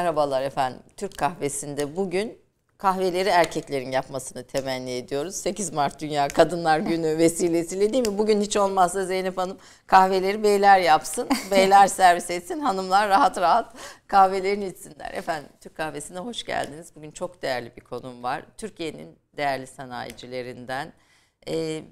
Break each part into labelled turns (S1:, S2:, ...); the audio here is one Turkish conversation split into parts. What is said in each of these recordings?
S1: Merhabalar efendim. Türk kahvesinde bugün kahveleri erkeklerin yapmasını temenni ediyoruz. 8 Mart Dünya Kadınlar Günü vesilesiyle değil mi? Bugün hiç olmazsa Zeynep Hanım kahveleri beyler yapsın, beyler servis etsin, hanımlar rahat rahat kahvelerini içsinler. Efendim Türk kahvesine hoş geldiniz. Bugün çok değerli bir konum var. Türkiye'nin değerli sanayicilerinden. Ee,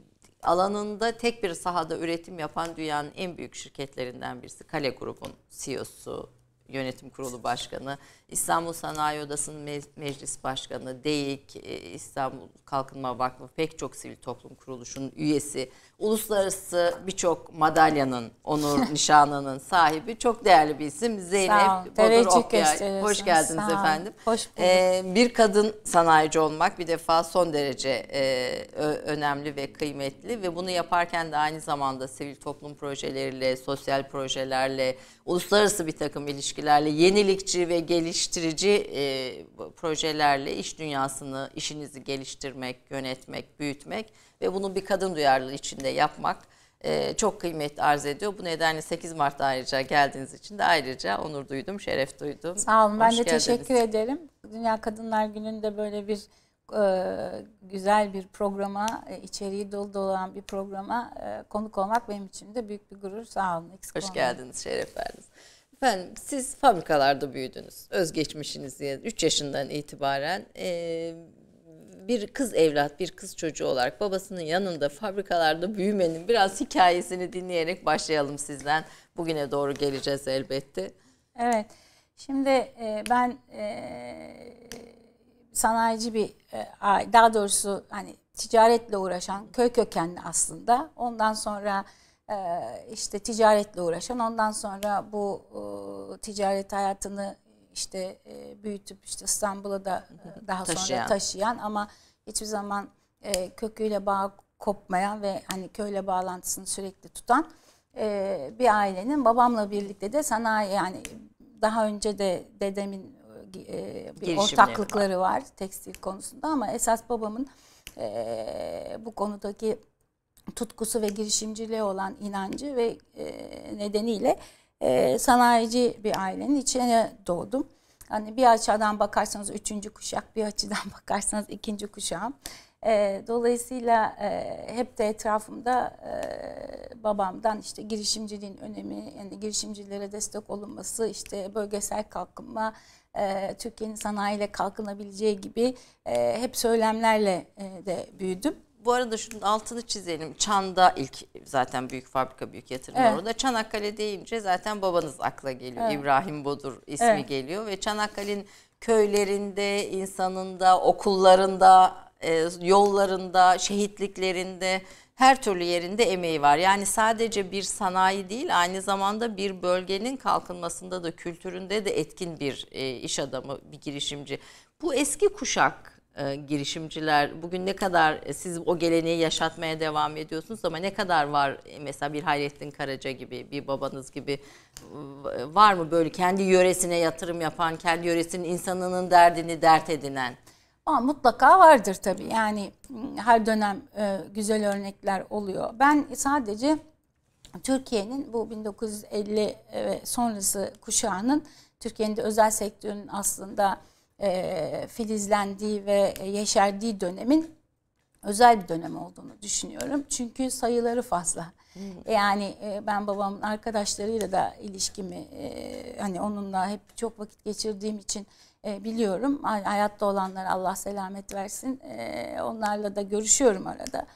S1: alanında tek bir sahada üretim yapan dünyanın en büyük şirketlerinden birisi Kale grubunun CEO'su, Yönetim Kurulu Başkanı İstanbul Sanayi Odası'nın meclis başkanı, DEİK, e, İstanbul Kalkınma Vakfı pek çok sivil toplum kuruluşunun üyesi, uluslararası birçok madalyanın, onur nişanının sahibi çok değerli bir isim Zeynep Bodur Okyay. Hoş geldiniz efendim. Hoş bulduk. Ee, bir kadın sanayici olmak bir defa son derece e, önemli ve kıymetli ve bunu yaparken de aynı zamanda sivil toplum projeleriyle, sosyal projelerle, uluslararası bir takım ilişkilerle yenilikçi ve geliş geliştirici e, projelerle iş dünyasını, işinizi geliştirmek, yönetmek, büyütmek ve bunu bir kadın duyarlılığı içinde yapmak e, çok kıymet arz ediyor. Bu nedenle 8 Mart'ta ayrıca geldiğiniz için de ayrıca onur duydum, şeref duydum. Sağ olun, Hoş ben de geldiniz. teşekkür
S2: ederim. Dünya Kadınlar Günü'nde böyle bir e, güzel bir programa, e, içeriği dolu dolu olan bir programa e, konuk olmak benim için de büyük bir gurur. Sağ
S1: olun. Hoş geldiniz, şeref verdiniz. Efendim siz fabrikalarda büyüdünüz. Özgeçmişiniz diye 3 yaşından itibaren e, bir kız evlat, bir kız çocuğu olarak babasının yanında fabrikalarda büyümenin biraz hikayesini dinleyerek başlayalım sizden. Bugüne doğru geleceğiz elbette.
S2: Evet. Şimdi e, ben e, sanayici bir e, daha doğrusu hani ticaretle uğraşan köy kökenli aslında. Ondan sonra ee, işte ticaretle uğraşan ondan sonra bu e, ticaret hayatını işte e, büyütüp işte İstanbul'a da daha taşıyan. sonra taşıyan ama hiçbir zaman e, köküyle bağ kopmayan ve hani köyle bağlantısını sürekli tutan bir ailenin babamla birlikte de sanayi yani daha önce de dedemin bir ortaklıkları var. var tekstil konusunda ama esas babamın bu konudaki tutkusu ve girişimciliğe olan inancı ve e, nedeniyle e, sanayici bir ailenin içine doğdum. Hani bir açıdan bakarsanız üçüncü kuşak, bir açıdan bakarsanız ikinci kuşağım. E, dolayısıyla e, hep de etrafımda e, babamdan işte girişimciliğin önemi, yani girişimcilere destek olunması, işte bölgesel kalkınma, e, Türkiye'nin sanayiyle kalkınabileceği gibi e, hep söylemlerle e, de büyüdüm
S1: bu arada şunun altını çizelim. Çan'da ilk zaten büyük fabrika büyük yatırım evet. orada. Çanakkale deyince zaten babanız akla geliyor. Evet. İbrahim Bodur ismi evet. geliyor ve Çanakkale'nin köylerinde, insanında, okullarında, e, yollarında, şehitliklerinde her türlü yerinde emeği var. Yani sadece bir sanayi değil aynı zamanda bir bölgenin kalkınmasında da kültüründe de etkin bir e, iş adamı, bir girişimci. Bu eski kuşak e, girişimciler bugün ne kadar e, siz o geleneği yaşatmaya devam ediyorsunuz ama ne kadar var e, mesela bir Hayrettin Karaca gibi bir babanız gibi var mı böyle kendi yöresine yatırım yapan kendi yöresinin insanının derdini dert edinen?
S2: Ama mutlaka vardır tabii yani ıı, her dönem güzel örnekler oluyor. Ben sadece Türkiye'nin bu 1950 sonrası kuşağının Türkiye'nin de özel sektörün aslında e, filizlendiği ve yeşerdiği dönemin özel bir dönem olduğunu düşünüyorum. Çünkü sayıları fazla. Hmm. Yani e, ben babamın arkadaşlarıyla da ilişkimi e, hani onunla hep çok vakit geçirdiğim için e, biliyorum. Hayatta olanlara Allah selamet versin. onlarla da görüşüyorum arada.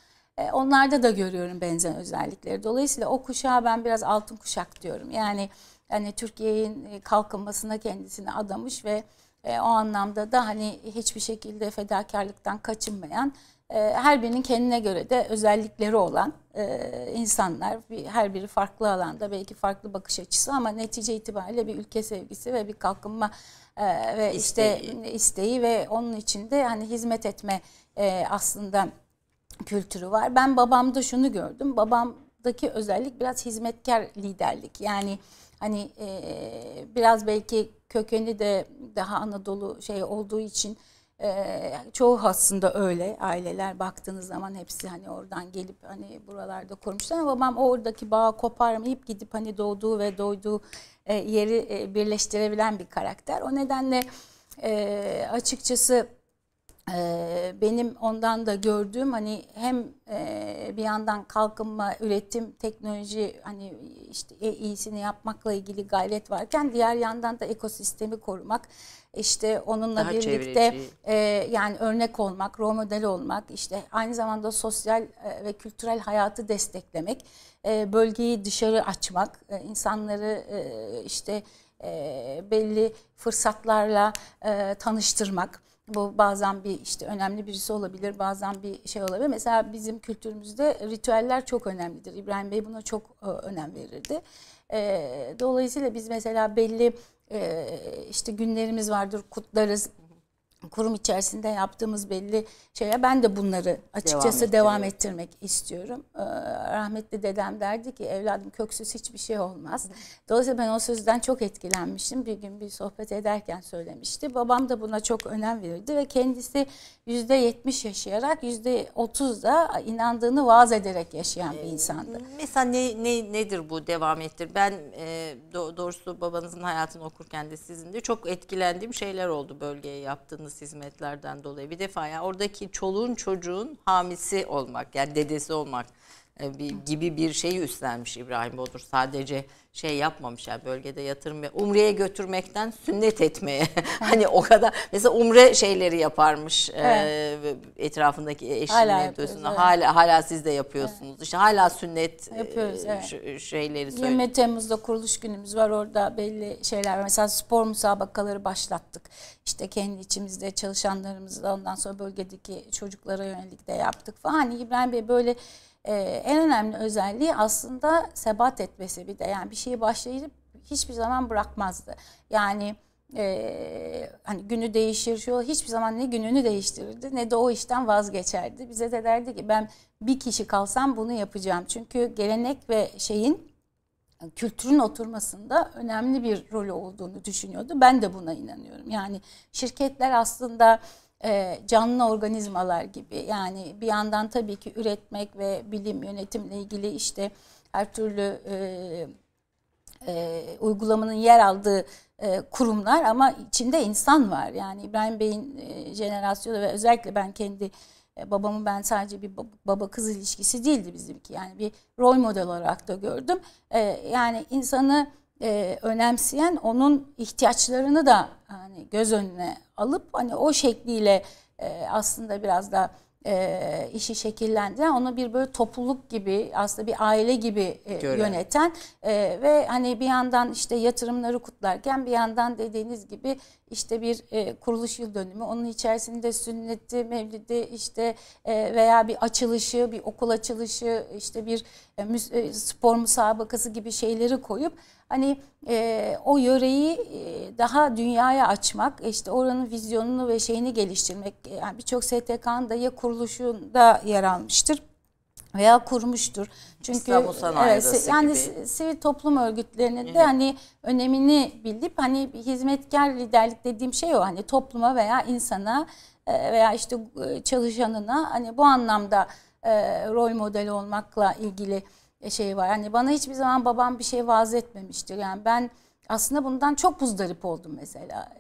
S2: onlarda da görüyorum benzer özellikleri. Dolayısıyla o kuşağa ben biraz altın kuşak diyorum. Yani hani Türkiye'nin kalkınmasına kendisini adamış ve e, o anlamda da hani hiçbir şekilde fedakarlıktan kaçınmayan e, her birinin kendine göre de özellikleri olan e, insanlar. Her biri farklı alanda belki farklı bakış açısı ama netice itibariyle bir ülke sevgisi ve bir kalkınma e, ve işte isteği, ve onun içinde hani hizmet etme aslında kültürü var. Ben babamda şunu gördüm. Babamdaki özellik biraz hizmetkar liderlik. Yani Hani e, biraz belki kökeni de daha Anadolu şey olduğu için e, çoğu aslında öyle aileler baktığınız zaman hepsi hani oradan gelip hani buralarda kurmuşlar ama babam oradaki bağı koparmayıp gidip hani doğduğu ve doyduğu e, yeri e, birleştirebilen bir karakter. O nedenle e, açıkçası ee, benim ondan da gördüğüm hani hem e, bir yandan kalkınma, üretim, teknoloji hani işte e, iyisini yapmakla ilgili gayret varken diğer yandan da ekosistemi korumak işte onunla Daha birlikte e, yani örnek olmak, rol model olmak işte aynı zamanda sosyal e, ve kültürel hayatı desteklemek, e, bölgeyi dışarı açmak, e, insanları e, işte e, belli fırsatlarla e, tanıştırmak bu bazen bir işte önemli birisi olabilir, bazen bir şey olabilir. Mesela bizim kültürümüzde ritüeller çok önemlidir. İbrahim Bey buna çok e, önem verirdi. E, dolayısıyla biz mesela belli e, işte günlerimiz vardır, kutlarız, kurum içerisinde yaptığımız belli şeye ben de bunları açıkçası devam, devam ettirmek istiyorum. Ee, rahmetli dedem derdi ki evladım köksüz hiçbir şey olmaz. Dolayısıyla ben o sözden çok etkilenmiştim. Bir gün bir sohbet ederken söylemişti. Babam da buna çok önem verirdi ve kendisi yüzde yetmiş yaşayarak yüzde otuz da inandığını vaaz ederek yaşayan bir ee, insandı. Ee,
S1: mesela ne, ne nedir bu devam ettir? Ben e, doğrusu babanızın hayatını okurken de sizin de çok etkilendiğim şeyler oldu bölgeye yaptığınız aldığınız hizmetlerden dolayı. Bir defa yani oradaki çoluğun çocuğun hamisi olmak yani dedesi olmak e, gibi bir şeyi üstlenmiş İbrahim Bodur. Sadece şey yapmamış ya bölgede yatırım umreye götürmekten sünnet etmeye. hani o kadar mesela umre şeyleri yaparmış e, evet. e, etrafındaki eşinin hala evet. hala hala siz de yapıyorsunuz. Evet. İşte hala sünnet e, yapıyoruz evet. şeyleri söyle. 20
S2: Temmuz'da kuruluş günümüz var. Orada belli şeyler var. Mesela spor müsabakaları başlattık. İşte kendi içimizde çalışanlarımızla ondan sonra bölgedeki çocuklara yönelik de yaptık falan. Hani İbrahim Bey böyle e, en önemli özelliği aslında sebat etmesi bir de. Yani bir şeyi başlayıp hiçbir zaman bırakmazdı. Yani e, hani günü değişir şu hiçbir zaman ne gününü değiştirirdi ne de o işten vazgeçerdi. Bize de derdi ki ben bir kişi kalsam bunu yapacağım. Çünkü gelenek ve şeyin kültürün oturmasında önemli bir rol olduğunu düşünüyordu. Ben de buna inanıyorum. Yani şirketler aslında e, canlı organizmalar gibi. Yani bir yandan tabii ki üretmek ve bilim yönetimle ilgili işte her türlü e, e, uygulamanın yer aldığı e, kurumlar ama içinde insan var. Yani İbrahim Bey'in e, jenerasyonu ve özellikle ben kendi e, babamı ben sadece bir baba kız ilişkisi değildi bizimki. Yani bir rol model olarak da gördüm. E, yani insanı e, önemseyen onun ihtiyaçlarını da hani göz önüne alıp hani o şekliyle e, aslında biraz da e, işi şekillendiren onu bir böyle topluluk gibi aslında bir aile gibi e, yöneten e, ve hani bir yandan işte yatırımları kutlarken bir yandan dediğiniz gibi işte bir e, kuruluş yıl dönümü onun içerisinde sünneti, mevlidi işte e, veya bir açılışı, bir okul açılışı, işte bir e, müs e, spor müsabakası gibi şeyleri koyup hani e, o yöreyi e, daha dünyaya açmak, işte oranın vizyonunu ve şeyini geliştirmek. Yani birçok STK'nın da ya kuruluşunda yer almıştır veya kurmuştur. Çünkü evet, yani gibi. sivil toplum örgütlerinin de hani önemini bilip hani hizmetkar liderlik dediğim şey o hani topluma veya insana e, veya işte e, çalışanına hani bu anlamda e, rol model olmakla ilgili şey var. Hani bana hiçbir zaman babam bir şey vaaz etmemiştir. Yani ben aslında bundan çok buzdarip oldum mesela.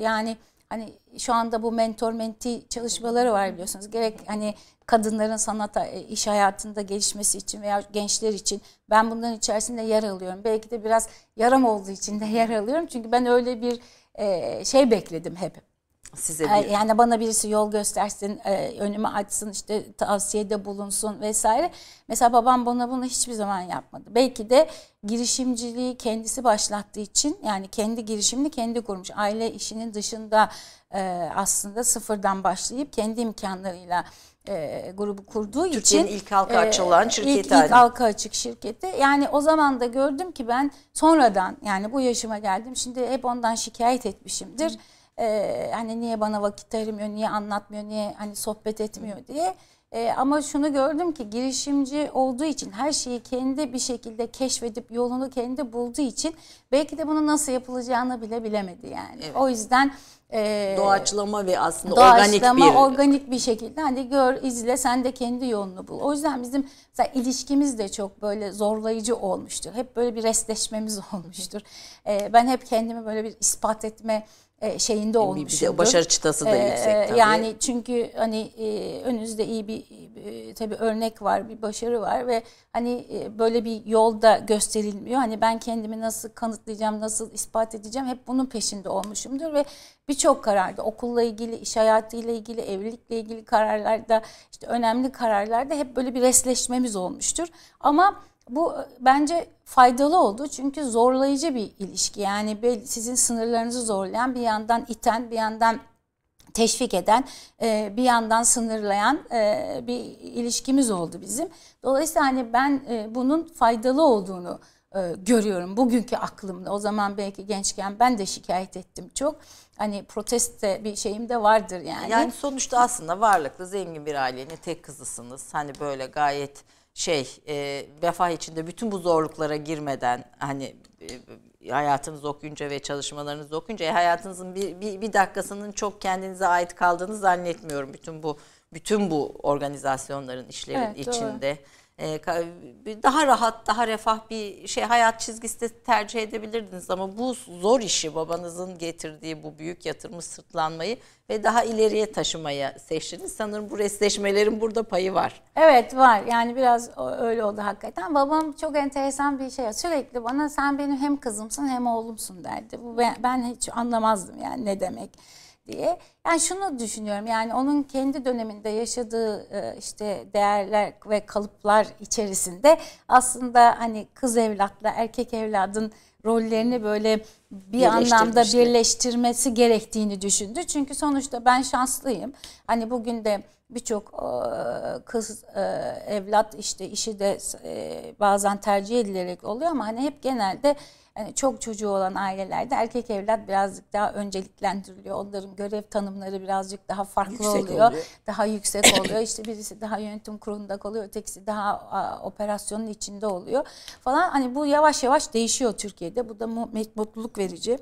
S2: Yani hani şu anda bu mentor menti çalışmaları var biliyorsunuz. Gerek hani kadınların sanata e, iş hayatında gelişmesi için veya gençler için ben bunların içerisinde yer alıyorum. Belki de biraz yaram olduğu için de yer alıyorum. Çünkü ben öyle bir e, şey bekledim hep
S1: size? Diye. Yani
S2: bana birisi yol göstersin, e, önüme açsın, işte tavsiyede bulunsun vesaire. Mesela babam bana bunu hiçbir zaman yapmadı. Belki de girişimciliği kendisi başlattığı için yani kendi girişimini kendi kurmuş. Aile işinin dışında e, aslında sıfırdan başlayıp kendi imkanlarıyla e, grubu kurduğu Türkiye'nin için. ilk halka e, açık olan şirketi. Ilk, ilk halka açık şirketi. Yani o zaman da gördüm ki ben sonradan yani bu yaşıma geldim. Şimdi hep ondan şikayet etmişimdir. Hı. Ee, hani niye bana vakit ayırmıyor, niye anlatmıyor, niye hani sohbet etmiyor diye. Ee, ama şunu gördüm ki girişimci olduğu için her şeyi kendi bir şekilde keşfedip yolunu kendi bulduğu için belki de bunu nasıl yapılacağını bile bilemedi yani. Evet. O yüzden e,
S1: doğaçlama ve aslında doğaçlama, organik bir doğaçlama
S2: organik bir şekilde hani gör izle sen de kendi yolunu bul. O yüzden bizim mesela ilişkimiz de çok böyle zorlayıcı olmuştur. Hep böyle bir restleşmemiz olmuştur. E, ben hep kendimi böyle bir ispat etme e, şeyinde olmuştu. Başarı çıtası da e, e, yüksek tabii. Yani çünkü hani önünüzde iyi bir tabii örnek var, bir başarı var ve hani böyle bir yolda gösterilmiyor. Hani ben kendimi nasıl kanıtlayacağım, nasıl ispat edeceğim hep bunun peşinde olmuşumdur ve birçok kararda okulla ilgili, iş hayatıyla ilgili, evlilikle ilgili kararlarda işte önemli kararlarda hep böyle bir resleşmemiz olmuştur. Ama bu e, bence faydalı oldu çünkü zorlayıcı bir ilişki. Yani sizin sınırlarınızı zorlayan, bir yandan iten, bir yandan teşvik eden, e, bir yandan sınırlayan e, bir ilişkimiz oldu bizim. Dolayısıyla hani ben bunun faydalı olduğunu görüyorum bugünkü aklımda. O zaman belki gençken ben de şikayet ettim çok. Hani proteste bir şeyim de vardır yani. Yani
S1: sonuçta aslında varlıklı zengin bir ailenin tek kızısınız. Hani böyle gayet şey e, vefa içinde bütün bu zorluklara girmeden hani e, hayatınızı okuyunca ve çalışmalarınızı okuyunca e, hayatınızın bir, bir, bir dakikasının çok kendinize ait kaldığını zannetmiyorum bütün bu bütün bu organizasyonların işlerin evet, içinde. Doğru. Ee, daha rahat, daha refah bir şey hayat çizgisi de tercih edebilirdiniz ama bu zor işi babanızın getirdiği bu büyük yatırımı sırtlanmayı ve daha ileriye taşımaya seçtiniz. Sanırım bu resleşmelerin burada payı var.
S2: Evet var. Yani biraz öyle oldu hakikaten. Babam çok enteresan bir şey. Sürekli bana sen benim hem kızımsın hem oğlumsun derdi. Bu ben, ben hiç anlamazdım yani ne demek diye. Yani şunu düşünüyorum yani onun kendi döneminde yaşadığı e, işte değerler ve kalıplar içerisinde aslında hani kız evlatla erkek evladın rollerini böyle bir anlamda birleştirmesi gerektiğini düşündü. Çünkü sonuçta ben şanslıyım. Hani bugün de birçok e, kız e, evlat işte işi de bazen tercih edilerek oluyor ama hani hep genelde Hani çok çocuğu olan ailelerde erkek evlat birazcık daha önceliklendiriliyor. Onların görev tanımları birazcık daha farklı oluyor. oluyor. Daha yüksek oluyor. İşte birisi daha yönetim kurulunda kalıyor, ötekisi daha a, operasyonun içinde oluyor falan. Hani bu yavaş yavaş değişiyor Türkiye'de. Bu da mutluluk verici.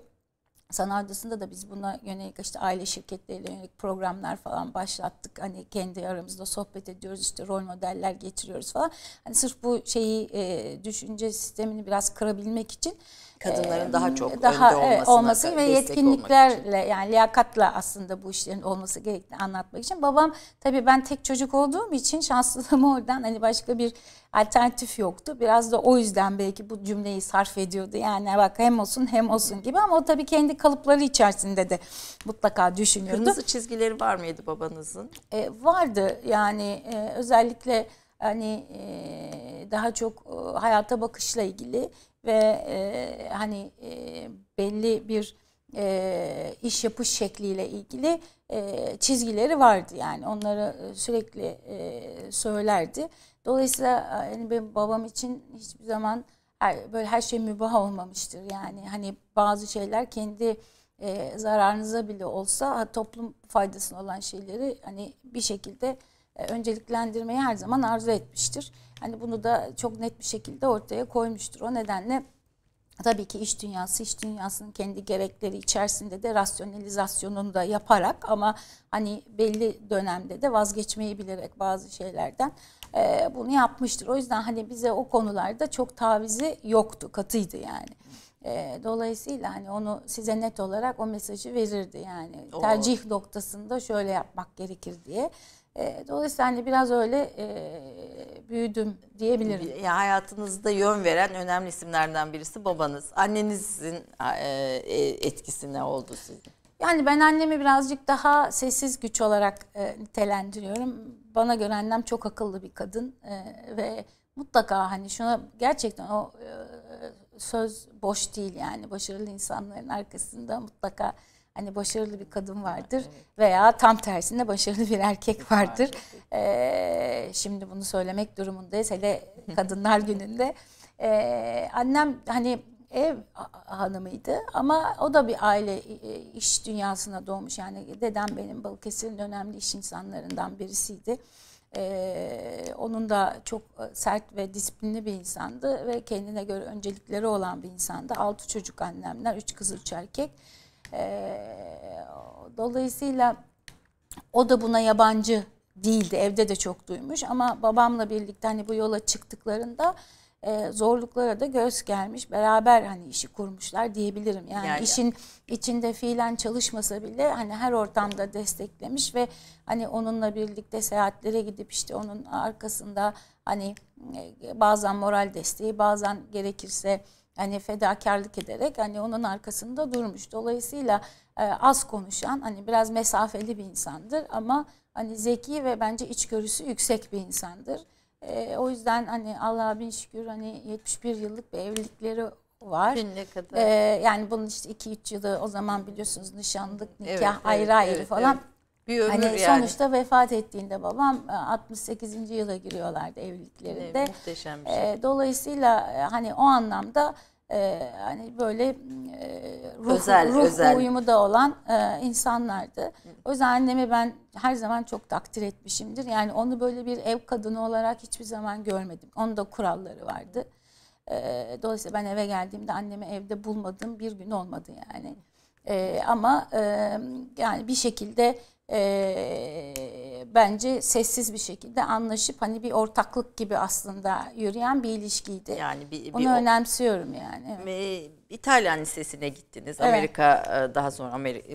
S2: Sanardası'nda da biz buna yönelik işte aile şirketleriyle yönelik programlar falan başlattık. Hani kendi aramızda sohbet ediyoruz işte rol modeller getiriyoruz falan. Hani sırf bu şeyi e, düşünce sistemini biraz kırabilmek için kadınların e, daha çok daha önde olmasına, olması ve yetkinliklerle yani liyakatla aslında bu işlerin olması gerektiğini anlatmak için. Babam tabii ben tek çocuk olduğum için şanslılığım oradan hani başka bir alternatif yoktu. Biraz da o yüzden belki bu cümleyi sarf ediyordu. Yani bak hem olsun hem olsun gibi ama o tabii kendi kalıpları içerisinde de mutlaka
S1: düşünüyordu. Kırmızı çizgileri var mıydı babanızın?
S2: E, vardı yani e, özellikle hani e, daha çok e, hayata bakışla ilgili ve e, hani e, belli bir e, iş yapış şekliyle ilgili e, çizgileri vardı yani onları e, sürekli e, söylerdi. Dolayısıyla yani benim babam için hiçbir zaman her, böyle her şey mübah olmamıştır. Yani hani bazı şeyler kendi e, zararınıza bile olsa toplum faydasına olan şeyleri hani bir şekilde e, önceliklendirmeyi her zaman arzu etmiştir. Hani bunu da çok net bir şekilde ortaya koymuştur. O nedenle tabii ki iş dünyası iş dünyasının kendi gerekleri içerisinde de rasyonalizasyonunu da yaparak ama hani belli dönemde de vazgeçmeyi bilerek bazı şeylerden e, bunu yapmıştır. O yüzden hani bize o konularda çok tavizi yoktu, katıydı yani. E, dolayısıyla hani onu size net olarak o mesajı verirdi yani. Oo. Tercih noktasında şöyle yapmak gerekir diye. E, dolayısıyla hani biraz öyle e, büyüdüm
S1: diyebilirim. Ya hayatınızda yön veren önemli isimlerden birisi babanız. Annenizin e, e, etkisi ne oldu sizin?
S2: Yani ben annemi birazcık daha sessiz güç olarak e, nitelendiriyorum. Bana göre annem çok akıllı bir kadın e, ve mutlaka hani şuna gerçekten o e, söz boş değil yani başarılı insanların arkasında mutlaka hani başarılı bir kadın vardır evet. veya tam tersinde başarılı bir erkek vardır. Ee, şimdi bunu söylemek durumundayız hele kadınlar gününde. Ee, annem hani ev hanımıydı ama o da bir aile e, iş dünyasına doğmuş. Yani dedem benim Balıkesir'in önemli iş insanlarından birisiydi. Ee, onun da çok e, sert ve disiplinli bir insandı ve kendine göre öncelikleri olan bir insandı. Altı çocuk annemler, üç kız, üç erkek e, dolayısıyla o da buna yabancı değildi. Evde de çok duymuş ama babamla birlikte hani bu yola çıktıklarında e, zorluklara da göz gelmiş. Beraber hani işi kurmuşlar diyebilirim. Yani, yani işin içinde fiilen çalışmasa bile hani her ortamda desteklemiş ve hani onunla birlikte seyahatlere gidip işte onun arkasında hani e, bazen moral desteği, bazen gerekirse hani fedakarlık ederek hani onun arkasında durmuş. Dolayısıyla e, az konuşan hani biraz mesafeli bir insandır ama hani zeki ve bence içgörüsü yüksek bir insandır. E, o yüzden hani Allah'a bin şükür hani 71 yıllık bir evlilikleri
S1: var. Gününe
S2: kadar. E, yani bunun işte 2-3 yılı o zaman biliyorsunuz nişanlık, nikah evet, ayrı evet, ayrı evet, falan. Evet bir ömür hani yani. Sonuçta vefat ettiğinde babam 68. E, yıla giriyorlardı evliliklerinde. Evet, muhteşem bir şey. E, dolayısıyla e, hani o anlamda hani böyle ruh, özel, ruh özel. uyumu da olan insanlardı. O yüzden annemi ben her zaman çok takdir etmişimdir. Yani onu böyle bir ev kadını olarak hiçbir zaman görmedim. Onun da kuralları vardı. dolayısıyla ben eve geldiğimde annemi evde bulmadığım bir gün olmadı yani. ama yani bir şekilde e, bence sessiz bir şekilde anlaşıp hani bir ortaklık gibi aslında yürüyen bir ilişkiydi. Yani bir, Onu bir, önemsiyorum yani.
S1: Evet. İtalyan lisesine gittiniz. Evet. Amerika e, daha sonra Amerika e,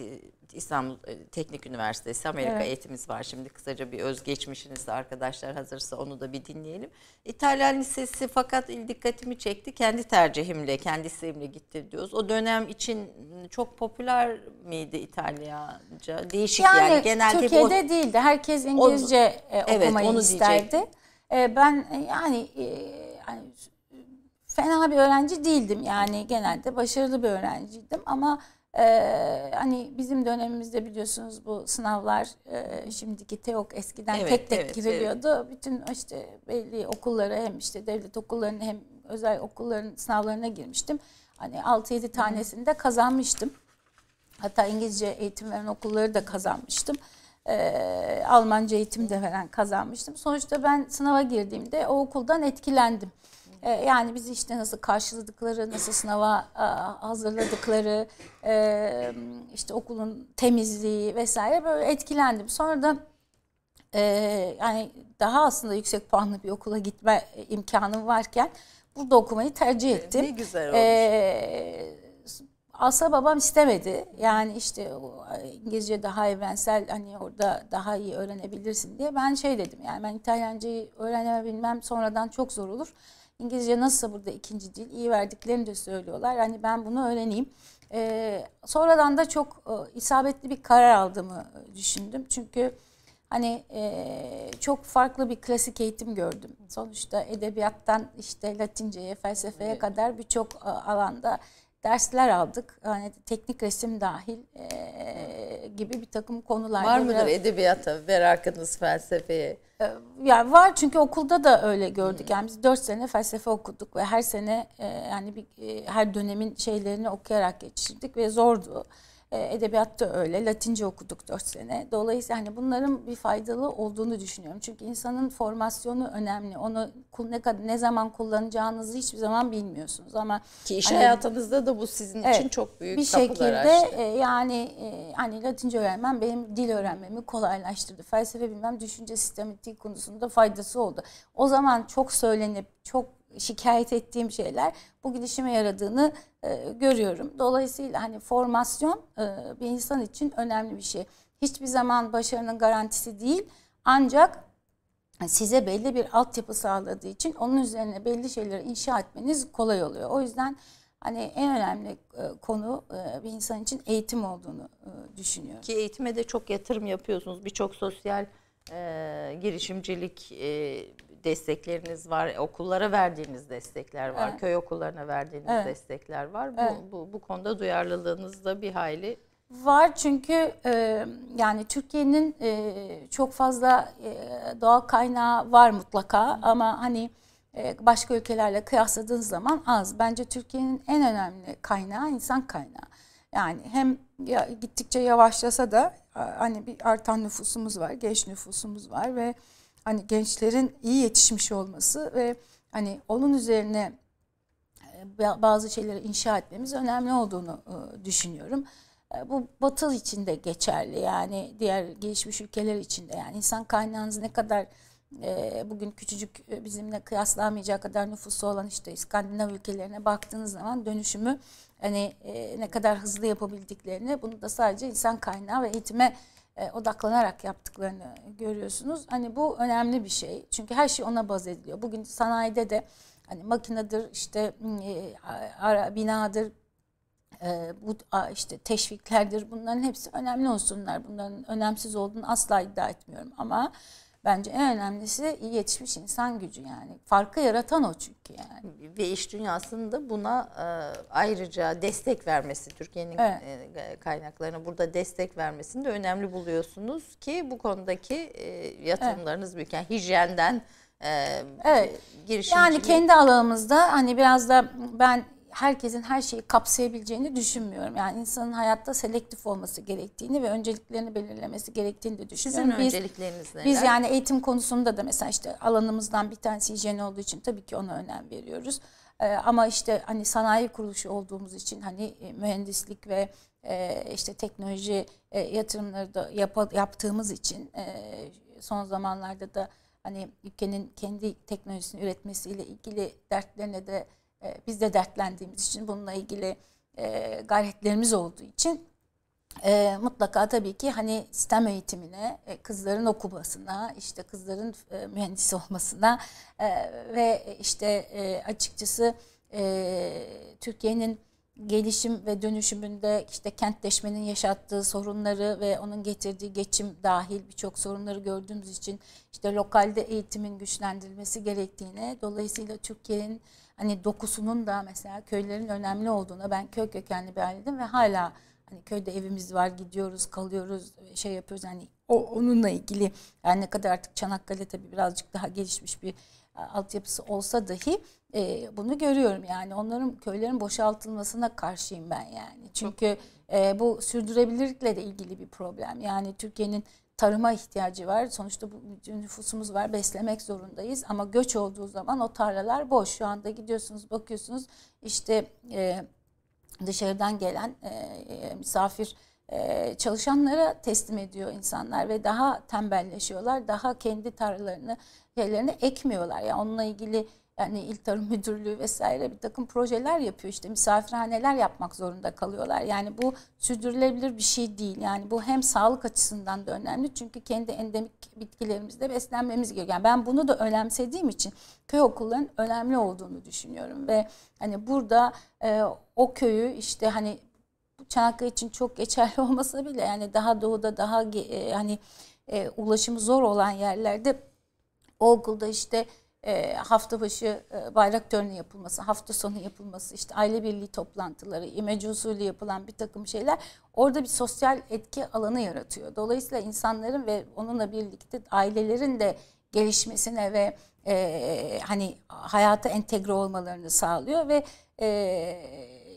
S1: e, İstanbul e, Teknik Üniversitesi Amerika evet. eğitimimiz var. Şimdi kısaca bir özgeçmişiniz de arkadaşlar hazırsa onu da bir dinleyelim. İtalyan Lisesi fakat il dikkatimi çekti. Kendi tercihimle, kendi isteğimle gitti diyoruz. O dönem için çok popüler miydi İtalyanca? Değişik yani. yani. Genelde Türkiye'de o,
S2: değildi. Herkes İngilizce o, e, okumayı evet, onu isterdi. Diyecek. Ben e, yani, yani fena bir öğrenci değildim. Yani genelde başarılı bir öğrenciydim ama ee, hani bizim dönemimizde biliyorsunuz bu sınavlar e, şimdiki TEOK eskiden evet, tek tek evet, giriliyordu. Evet. Bütün işte belli okullara hem işte devlet okullarının hem özel okulların sınavlarına girmiştim. Hani 6-7 tanesini de kazanmıştım. Hatta İngilizce eğitim veren okulları da kazanmıştım. Ee, Almanca eğitim de veren kazanmıştım. Sonuçta ben sınava girdiğimde o okuldan etkilendim. E, yani bizi işte nasıl karşıladıkları, nasıl sınava e, hazırladıkları, e, işte okulun temizliği vesaire böyle etkilendim. Sonra da yani daha aslında yüksek puanlı bir okula gitme imkanım varken burada okumayı tercih ettim. Ne güzel olmuş. Ee, aslında babam istemedi. Yani işte İngilizce daha evrensel hani orada daha iyi öğrenebilirsin diye. Ben şey dedim yani ben İtalyancayı öğrenebilmem sonradan çok zor olur. İngilizce nasıl burada ikinci dil iyi verdiklerini de söylüyorlar. Yani ben bunu öğreneyim. E, sonradan da çok e, isabetli bir karar aldığımı e, düşündüm. Çünkü hani e, çok farklı bir klasik eğitim gördüm. Sonuçta edebiyattan işte Latinceye, felsefeye evet. kadar birçok e, alanda dersler aldık. Yani teknik resim dahil e,
S1: gibi bir takım konularda. Var mıdır biraz... edebiyata merakınız felsefeye? E,
S2: yani var çünkü okulda da öyle gördük. Yani biz dört sene felsefe okuduk ve her sene e, yani bir, e, her dönemin şeylerini okuyarak geçirdik ve zordu. E, edebiyatta öyle. Latince okuduk 4 sene. Dolayısıyla hani bunların bir faydalı olduğunu düşünüyorum. Çünkü insanın formasyonu önemli. Onu ne kadar ne zaman kullanacağınızı hiçbir zaman bilmiyorsunuz ama ki iş hani, hayatınızda da bu sizin evet, için çok büyük bir şekilde açtı. E, yani e, hani Latince öğrenmem benim dil öğrenmemi kolaylaştırdı. Felsefe bilmem düşünce sistematiği konusunda faydası oldu. O zaman çok söylenip çok şikayet ettiğim şeyler bugün işime yaradığını e, görüyorum. Dolayısıyla hani formasyon e, bir insan için önemli bir şey. Hiçbir zaman başarının garantisi değil ancak size belli bir altyapı sağladığı için onun üzerine belli şeyleri inşa etmeniz kolay oluyor. O yüzden hani en önemli e, konu e, bir insan için eğitim olduğunu e,
S1: düşünüyorum. Ki eğitime de çok yatırım yapıyorsunuz. Birçok sosyal e, girişimcilik e, destekleriniz var, okullara verdiğiniz destekler var, evet. köy okullarına verdiğiniz evet. destekler var. Bu, evet. bu, bu konuda duyarlılığınız da bir hayli Var
S2: çünkü e, yani Türkiye'nin e, çok fazla e, doğal kaynağı var mutlaka ama hani e, başka ülkelerle kıyasladığınız zaman az. Bence Türkiye'nin en önemli kaynağı insan kaynağı. Yani hem ya, gittikçe yavaşlasa da hani bir artan nüfusumuz var, genç nüfusumuz var ve hani gençlerin iyi yetişmiş olması ve hani onun üzerine e, bazı şeyleri inşa etmemiz önemli olduğunu e, düşünüyorum. E, bu batıl için de geçerli yani diğer gelişmiş ülkeler için de yani insan kaynağınız ne kadar bugün küçücük bizimle kıyaslanmayacağı kadar nüfusu olan işte İskandinav ülkelerine baktığınız zaman dönüşümü hani ne kadar hızlı yapabildiklerini bunu da sadece insan kaynağı ve eğitime e, odaklanarak yaptıklarını görüyorsunuz. Hani bu önemli bir şey. Çünkü her şey ona baz ediliyor. Bugün sanayide de hani makinedir, işte e, ara, binadır, e, bu işte teşviklerdir bunların hepsi önemli olsunlar. Bunların önemsiz olduğunu asla iddia etmiyorum ama Bence en önemlisi iyi yetişmiş insan gücü yani. Farkı yaratan o çünkü
S1: yani. Ve iş dünyasında buna e, ayrıca destek vermesi, Türkiye'nin evet. E, kaynaklarına burada destek vermesini de önemli buluyorsunuz ki bu konudaki e, yatırımlarınız evet. büyük. Yani hijyenden, evet. girişimci. Yani kendi alanımızda hani biraz da ben
S2: herkesin her şeyi kapsayabileceğini düşünmüyorum. Yani insanın hayatta selektif olması gerektiğini ve önceliklerini belirlemesi gerektiğini de düşünüyorum. Sizin biz, öncelikleriniz neler? Biz yani eğitim konusunda da mesela işte alanımızdan bir tanesi hijyen olduğu için tabii ki ona önem veriyoruz. Ee, ama işte hani sanayi kuruluşu olduğumuz için hani e, mühendislik ve e, işte teknoloji e, yatırımları da yap, yaptığımız için e, son zamanlarda da hani ülkenin kendi teknolojisini üretmesiyle ilgili dertlerine de e, biz de dertlendiğimiz için bununla ilgili e, gayretlerimiz olduğu için e, mutlaka tabii ki hani sistem eğitimine, e, kızların okumasına, işte kızların mühendis olmasına ve işte açıkçası Türkiye'nin gelişim ve dönüşümünde işte kentleşmenin yaşattığı sorunları ve onun getirdiği geçim dahil birçok sorunları gördüğümüz için işte lokalde eğitimin güçlendirilmesi gerektiğine dolayısıyla Türkiye'nin hani dokusunun da mesela köylerin önemli olduğuna ben köy kökenli bir ailedim ve hala hani köyde evimiz var gidiyoruz kalıyoruz şey yapıyoruz hani o onunla ilgili yani ne kadar artık Çanakkale tabii birazcık daha gelişmiş bir e, altyapısı olsa dahi e, bunu görüyorum yani onların köylerin boşaltılmasına karşıyım ben yani çünkü e, bu sürdürülebilirlikle de ilgili bir problem yani Türkiye'nin tarıma ihtiyacı var. Sonuçta bu nüfusumuz var. Beslemek zorundayız. Ama göç olduğu zaman o tarlalar boş. Şu anda gidiyorsunuz bakıyorsunuz işte e, dışarıdan gelen e, e misafir e, çalışanlara teslim ediyor insanlar ve daha tembelleşiyorlar. Daha kendi tarlalarını, yerlerini ekmiyorlar. Yani onunla ilgili yani il tarım müdürlüğü vesaire bir takım projeler yapıyor işte misafirhaneler yapmak zorunda kalıyorlar. Yani bu sürdürülebilir bir şey değil. Yani bu hem sağlık açısından da önemli çünkü kendi endemik bitkilerimizde beslenmemiz gerekiyor. Yani ben bunu da önemsediğim için köy okulların önemli olduğunu düşünüyorum ve hani burada e, o köyü işte hani Çanakkale için çok geçerli olmasa bile yani daha doğuda daha e, hani e, ulaşımı zor olan yerlerde o okulda işte e, hafta başı e, bayrak töreni yapılması, hafta sonu yapılması, işte aile birliği toplantıları, imece usulü yapılan bir takım şeyler orada bir sosyal etki alanı yaratıyor. Dolayısıyla insanların ve onunla birlikte ailelerin de gelişmesine ve e, hani hayata entegre olmalarını sağlıyor ve e,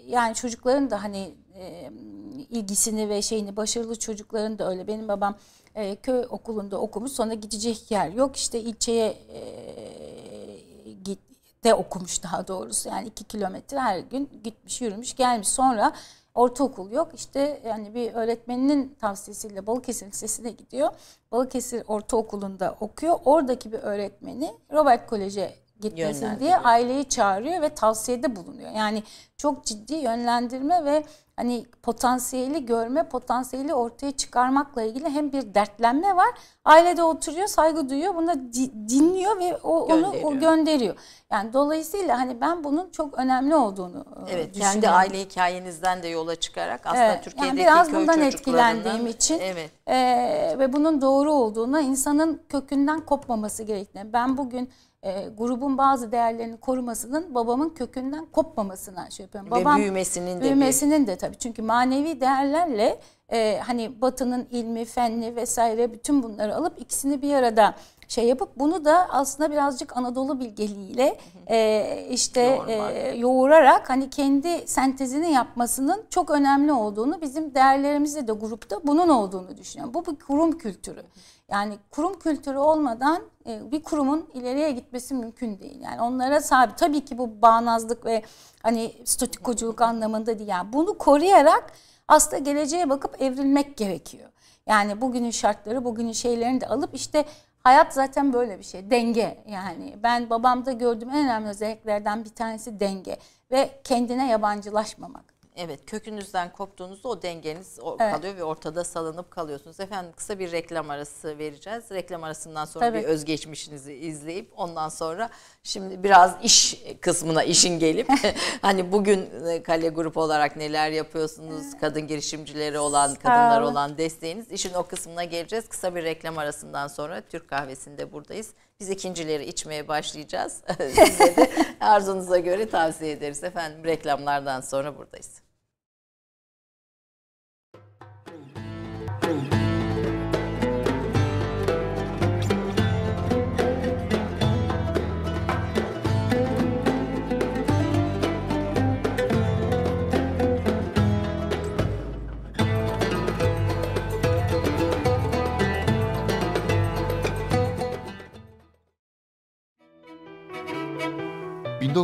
S2: yani çocukların da hani e, ilgisini ve şeyini başarılı çocukların da öyle. Benim babam e, köy okulunda okumuş sonra gidecek yer yok işte ilçeye e, de okumuş daha doğrusu. Yani iki kilometre her gün gitmiş, yürümüş, gelmiş. Sonra ortaokul yok. işte yani bir öğretmeninin tavsiyesiyle Balıkesir Lisesi'ne gidiyor. Balıkesir Ortaokulu'nda okuyor. Oradaki bir öğretmeni Robert Kolej'e gitmesin diye aileyi çağırıyor ve tavsiyede bulunuyor. Yani çok ciddi yönlendirme ve hani potansiyeli görme, potansiyeli ortaya çıkarmakla ilgili hem bir dertlenme var. Ailede oturuyor, saygı duyuyor, bunu dinliyor ve o gönderiyor. onu o gönderiyor. Yani dolayısıyla hani ben bunun çok önemli olduğunu
S1: e, Evet, kendi aile hikayenizden de yola çıkarak aslında evet, Türkiye'deki yani biraz köy bundan etkilendiğim için evet.
S2: e, ve bunun doğru olduğuna, insanın kökünden kopmaması gerektiğine. Ben bugün e, grubun bazı değerlerini korumasının babamın kökünden kopmamasına şey yapıyorum. Babam, Ve büyümesinin de. Büyümesinin de tabii. Çünkü manevi değerlerle e, hani batının ilmi, fenli vesaire bütün bunları alıp ikisini bir arada şey yapıp bunu da aslında birazcık Anadolu bilgeliğiyle e, işte e, yoğurarak hani kendi sentezini yapmasının çok önemli olduğunu bizim değerlerimizde de grupta bunun olduğunu düşünüyorum. Bu bir kurum kültürü. Yani kurum kültürü olmadan e, bir kurumun ileriye gitmesi mümkün değil. Yani onlara sabit. Tabii ki bu bağnazlık ve hani statikoculuk anlamında değil. Yani bunu koruyarak aslında geleceğe bakıp evrilmek gerekiyor. Yani bugünün şartları, bugünün şeylerini de alıp işte hayat zaten böyle bir şey. Denge yani. Ben babamda gördüğüm en önemli özelliklerden bir tanesi denge ve kendine yabancılaşmamak.
S1: Evet kökünüzden koptuğunuzda o dengeniz evet. kalıyor ve ortada salınıp kalıyorsunuz. Efendim kısa bir reklam arası vereceğiz. Reklam arasından sonra Tabii. bir özgeçmişinizi izleyip ondan sonra şimdi biraz iş kısmına işin gelip hani bugün e, Kale Grup olarak neler yapıyorsunuz? Kadın girişimcileri olan, kadınlar olan desteğiniz. işin o kısmına geleceğiz. Kısa bir reklam arasından sonra Türk kahvesinde buradayız. Biz ikincileri içmeye başlayacağız. Size de arzunuza göre tavsiye ederiz. Efendim reklamlardan sonra buradayız.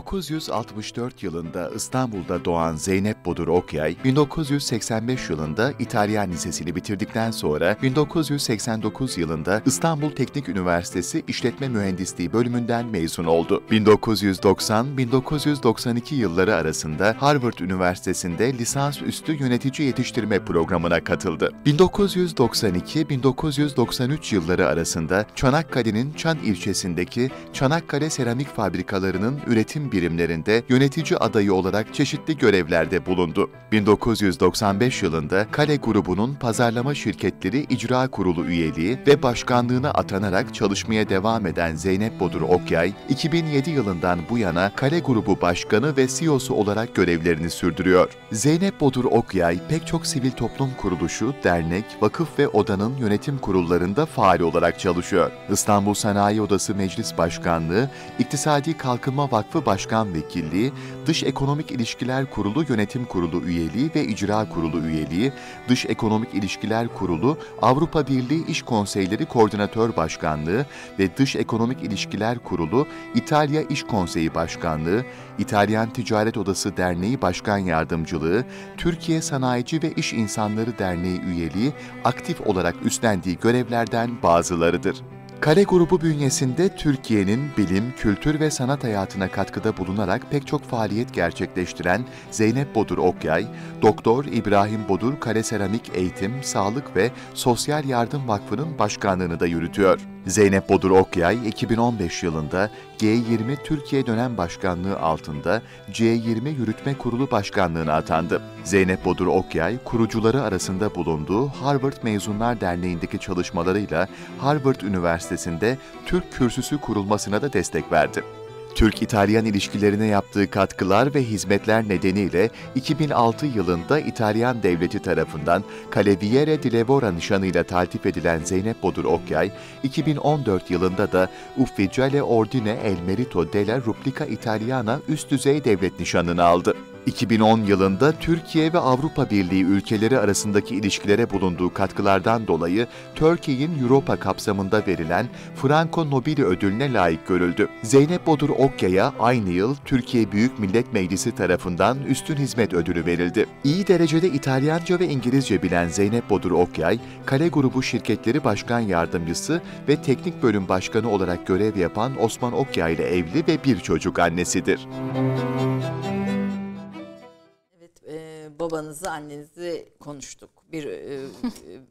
S3: 1964 yılında İstanbul'da doğan Zeynep Bodur Okyay, 1985 yılında İtalyan Lisesi'ni bitirdikten sonra 1989 yılında İstanbul Teknik Üniversitesi İşletme Mühendisliği bölümünden mezun oldu. 1990-1992 yılları arasında Harvard Üniversitesi'nde lisansüstü yönetici yetiştirme programına katıldı. 1992-1993 yılları arasında Çanakkale'nin Çan ilçesindeki Çanakkale Seramik Fabrikalarının üretim birimlerinde yönetici adayı olarak çeşitli görevlerde bulundu. 1995 yılında Kale grubunun pazarlama şirketleri icra kurulu üyeliği ve başkanlığına atanarak çalışmaya devam eden Zeynep Bodur Okyay, 2007 yılından bu yana Kale grubu başkanı ve CEO'su olarak görevlerini sürdürüyor. Zeynep Bodur Okyay pek çok sivil toplum kuruluşu, dernek, vakıf ve odanın yönetim kurullarında faal olarak çalışıyor. İstanbul Sanayi Odası Meclis Başkanlığı, İktisadi Kalkınma Vakfı Başkanlığı Başkan Vekilliği, Dış Ekonomik İlişkiler Kurulu Yönetim Kurulu üyeliği ve İcra Kurulu üyeliği, Dış Ekonomik İlişkiler Kurulu, Avrupa Birliği İş Konseyleri Koordinatör Başkanlığı ve Dış Ekonomik İlişkiler Kurulu, İtalya İş Konseyi Başkanlığı, İtalyan Ticaret Odası Derneği Başkan Yardımcılığı, Türkiye Sanayici ve İş İnsanları Derneği üyeliği aktif olarak üstlendiği görevlerden bazılarıdır. Kale grubu bünyesinde Türkiye'nin bilim, kültür ve sanat hayatına katkıda bulunarak pek çok faaliyet gerçekleştiren Zeynep Bodur Okyay, Doktor İbrahim Bodur Kale Seramik Eğitim, Sağlık ve Sosyal Yardım Vakfı'nın başkanlığını da yürütüyor. Zeynep Bodur Okyay 2015 yılında G20 Türkiye Dönem Başkanlığı altında C20 Yürütme Kurulu Başkanlığına atandı. Zeynep Bodur Okyay kurucuları arasında bulunduğu Harvard Mezunlar Derneği'ndeki çalışmalarıyla Harvard Üniversitesi'nde Türk Kürsüsü kurulmasına da destek verdi. Türk-İtalyan ilişkilerine yaptığı katkılar ve hizmetler nedeniyle 2006 yılında İtalyan devleti tarafından Caleviere di Levora nişanıyla taltif edilen Zeynep Bodur Okyay, 2014 yılında da Ufficiale Ordine El Merito della Replica Italiana üst düzey devlet nişanını aldı. 2010 yılında Türkiye ve Avrupa Birliği ülkeleri arasındaki ilişkilere bulunduğu katkılardan dolayı Türkiye'nin Europa kapsamında verilen Franco Nobili ödülüne layık görüldü. Zeynep Bodur Okya'ya aynı yıl Türkiye Büyük Millet Meclisi tarafından Üstün Hizmet Ödülü verildi. İyi derecede İtalyanca ve İngilizce bilen Zeynep Bodur Okyay, Kale Grubu Şirketleri Başkan Yardımcısı ve Teknik Bölüm Başkanı olarak görev yapan Osman Okya ile evli ve bir çocuk annesidir. Müzik
S1: babanızı, annenizi konuştuk. Bir e, e,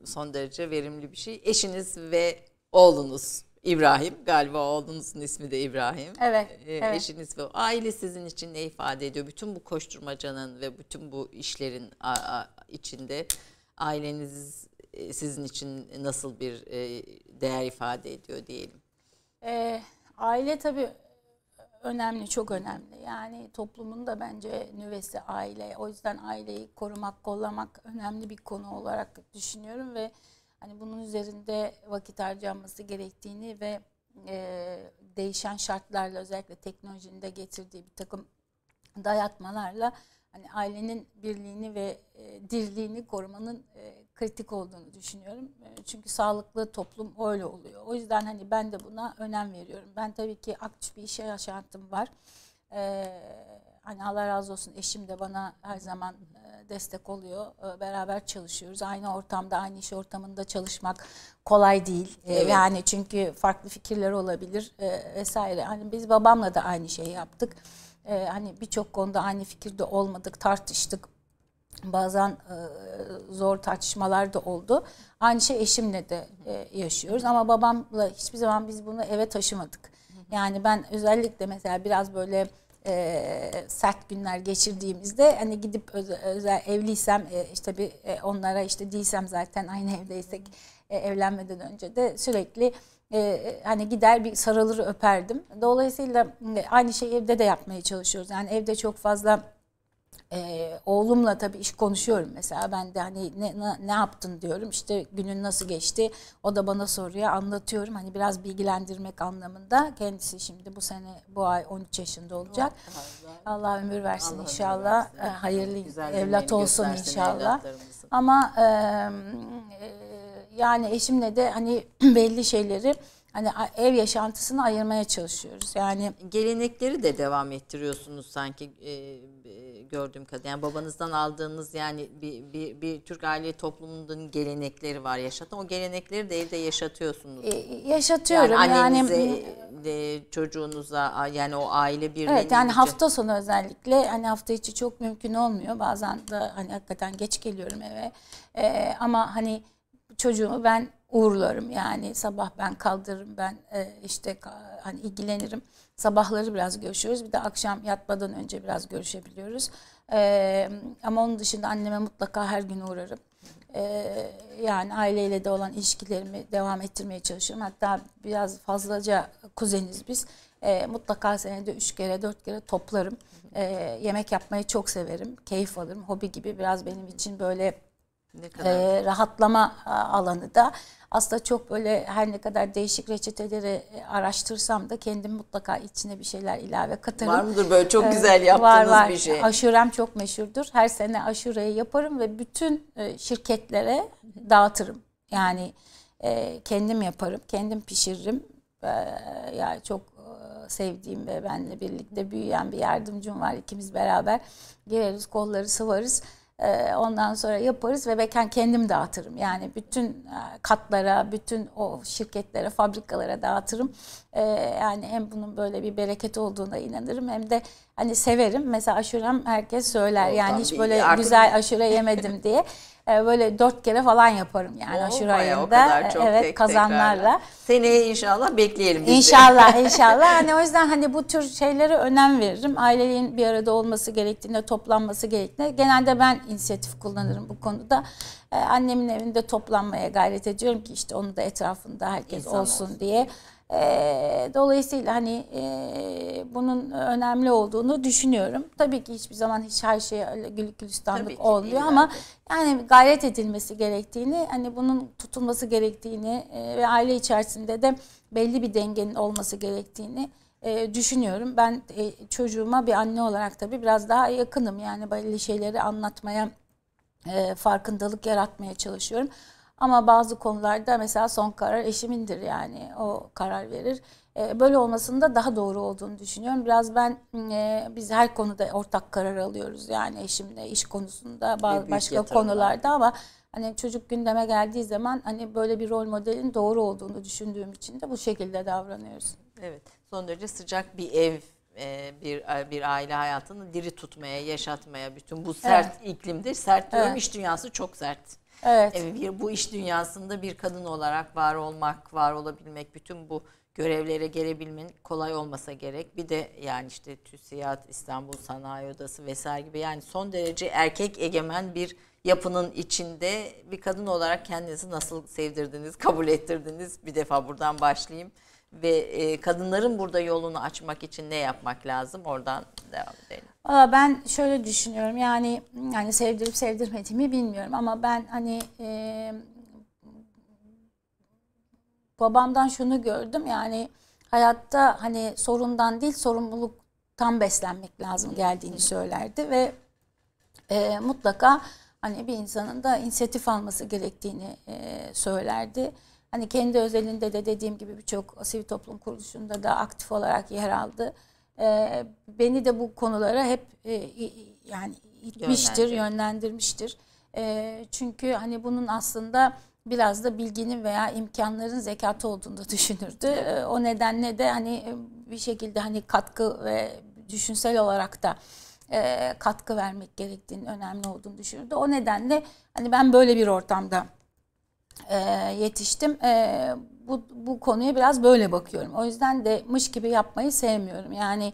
S1: son derece verimli bir şey. Eşiniz ve oğlunuz İbrahim galiba oğlunuzun ismi de İbrahim. Evet. E, evet. Eşiniz ve aile sizin için ne ifade ediyor? Bütün bu koşturmacanın ve bütün bu işlerin içinde aileniz sizin için nasıl bir değer ifade ediyor diyelim?
S2: E, aile tabii önemli, çok önemli. Yani toplumun da bence nüvesi aile. O yüzden aileyi korumak, kollamak önemli bir konu olarak düşünüyorum ve hani bunun üzerinde vakit harcanması gerektiğini ve e, değişen şartlarla özellikle teknolojinin de getirdiği bir takım dayatmalarla hani ailenin birliğini ve e, dirliğini korumanın e, kritik olduğunu düşünüyorum. Ee, çünkü sağlıklı toplum öyle oluyor. O yüzden hani ben de buna önem veriyorum. Ben tabii ki aktif bir işe yaşantım var. Ee, hani Allah razı olsun eşim de bana her zaman e, destek oluyor. Ee, beraber çalışıyoruz. Aynı ortamda, aynı iş ortamında çalışmak kolay değil. Ee, evet. Yani çünkü farklı fikirler olabilir e, vesaire. Hani biz babamla da aynı şeyi yaptık. Hani birçok konuda aynı fikirde olmadık, tartıştık Bazen e, zor tartışmalar da oldu. Aynı şey eşimle de e, yaşıyoruz ama babamla hiçbir zaman biz bunu eve taşımadık. Yani ben özellikle mesela biraz böyle e, sert günler geçirdiğimizde hani gidip öz, özel evliysem e, işte bir e, onlara işte değilsem zaten aynı evdeysek e, evlenmeden önce de sürekli e, hani gider bir sarılır öperdim. Dolayısıyla aynı şeyi evde de yapmaya çalışıyoruz. Yani evde çok fazla e, oğlumla tabii iş konuşuyorum mesela ben de hani ne, ne, ne yaptın diyorum işte günün nasıl geçti o da bana soruyor anlatıyorum hani biraz bilgilendirmek anlamında kendisi şimdi bu sene bu ay 13 yaşında olacak Allah, ömür versin Allah inşallah ömür versin. Ee, hayırlı Güzel evlat olsun inşallah ama e, yani eşimle de hani belli şeyleri hani ev yaşantısını ayırmaya çalışıyoruz
S1: yani gelenekleri de devam ettiriyorsunuz sanki. E, e, gördüğüm kadarıyla. Yani babanızdan aldığınız yani bir, bir, bir Türk aile toplumunun gelenekleri var yaşatın. O gelenekleri de evde yaşatıyorsunuz. E,
S2: yaşatıyorum. Yani annenize, yani,
S1: de, çocuğunuza yani o aile birliğine. Evet yani hafta
S2: sonu özellikle hani hafta içi çok mümkün olmuyor. Bazen de hani hakikaten geç geliyorum eve. E, ama hani çocuğumu ben uğurlarım yani sabah ben kaldırırım ben e, işte hani ilgilenirim. Sabahları biraz görüşüyoruz. Bir de akşam yatmadan önce biraz görüşebiliyoruz. Ee, ama onun dışında anneme mutlaka her gün uğrarım. Ee, yani aileyle de olan ilişkilerimi devam ettirmeye çalışıyorum. Hatta biraz fazlaca kuzeniz biz. Ee, mutlaka senede üç kere dört kere toplarım. Ee, yemek yapmayı çok severim. Keyif alırım. Hobi gibi biraz benim için böyle ee, e, rahatlama alanı da aslında çok böyle her ne kadar değişik reçeteleri e, araştırsam da kendim mutlaka içine bir şeyler ilave katarım. Var mıdır böyle çok ee, güzel yaptığınız var, var. bir şey? Aşurem çok meşhurdur. Her sene aşureyi yaparım ve bütün e, şirketlere dağıtırım. Yani e, kendim yaparım, kendim pişiririm. Ee, yani çok sevdiğim ve benle birlikte büyüyen bir yardımcım var. İkimiz beraber gireriz, kolları sıvarız. Ee, ondan sonra yaparız ve ben kendim dağıtırım. Yani bütün e, katlara, bütün o şirketlere, fabrikalara dağıtırım. Ee, yani hem bunun böyle bir bereket olduğuna inanırım hem de hani severim. Mesela aşurem herkes söyler. Yani hiç böyle güzel aşure yemedim diye. E, böyle dört kere falan yaparım yani Oo, oh,
S1: aşure ayında. evet tek kazanlarla. Tekrarla. Seneye inşallah bekleyelim biz İnşallah inşallah. hani
S2: o yüzden hani bu tür şeylere önem veririm. Aileliğin bir arada olması gerektiğinde, toplanması gerektiğinde genelde ben inisiyatif kullanırım bu konuda. E, annemin evinde toplanmaya gayret ediyorum ki işte onu da etrafında herkes İnsan olsun, olsun diye. E, dolayısıyla hani e, bunun önemli olduğunu düşünüyorum. Tabii ki hiçbir zaman hiç her şey güllük gülistanlık olmuyor ama yani gayret edilmesi gerektiğini, hani bunun tutulması gerektiğini e, ve aile içerisinde de belli bir dengenin olması gerektiğini e, düşünüyorum. Ben e, çocuğuma bir anne olarak tabii biraz daha yakınım. Yani belli şeyleri anlatmaya, e, farkındalık yaratmaya çalışıyorum. Ama bazı konularda mesela son karar eşimindir yani o karar verir. E, böyle olmasının da daha doğru olduğunu düşünüyorum. Biraz ben e, biz her konuda ortak karar alıyoruz yani eşimle iş konusunda bazı başka konularda ama hani çocuk gündeme geldiği zaman hani böyle bir rol modelin doğru olduğunu düşündüğüm için de bu şekilde davranıyoruz.
S1: Evet son derece sıcak bir ev e, bir bir aile hayatını diri tutmaya, yaşatmaya bütün bu sert evet. iklimde sert evet. iş dünyası çok sert. Evet. bir, bu iş dünyasında bir kadın olarak var olmak, var olabilmek, bütün bu görevlere gelebilmen kolay olmasa gerek. Bir de yani işte TÜSİAD, İstanbul Sanayi Odası vesaire gibi yani son derece erkek egemen bir yapının içinde bir kadın olarak kendinizi nasıl sevdirdiniz, kabul ettirdiniz? Bir defa buradan başlayayım ve e, kadınların burada yolunu açmak için ne yapmak lazım? Oradan devam edelim.
S2: Aa, ben şöyle düşünüyorum yani yani sevdirip sevdirmediğimi bilmiyorum ama ben hani e, babamdan şunu gördüm yani hayatta hani sorundan değil sorumluluk tam beslenmek lazım geldiğini söylerdi ve e, mutlaka hani bir insanın da inisiyatif alması gerektiğini e, söylerdi. Hani kendi özelinde de dediğim gibi birçok sivil toplum kuruluşunda da aktif olarak yer aldı. E, beni de bu konulara hep e, yani
S3: itmiştir,
S2: yönlendirmiştir. E, çünkü hani bunun aslında biraz da bilginin veya imkanların zekatı olduğunu düşünürdü. E, o nedenle de hani e, bir şekilde hani katkı ve düşünsel olarak da e, katkı vermek gerektiğini önemli olduğunu düşünürdü. O nedenle hani ben böyle bir ortamda e, yetiştim. E, bu, bu konuya biraz böyle bakıyorum. O yüzden de mış gibi yapmayı sevmiyorum. Yani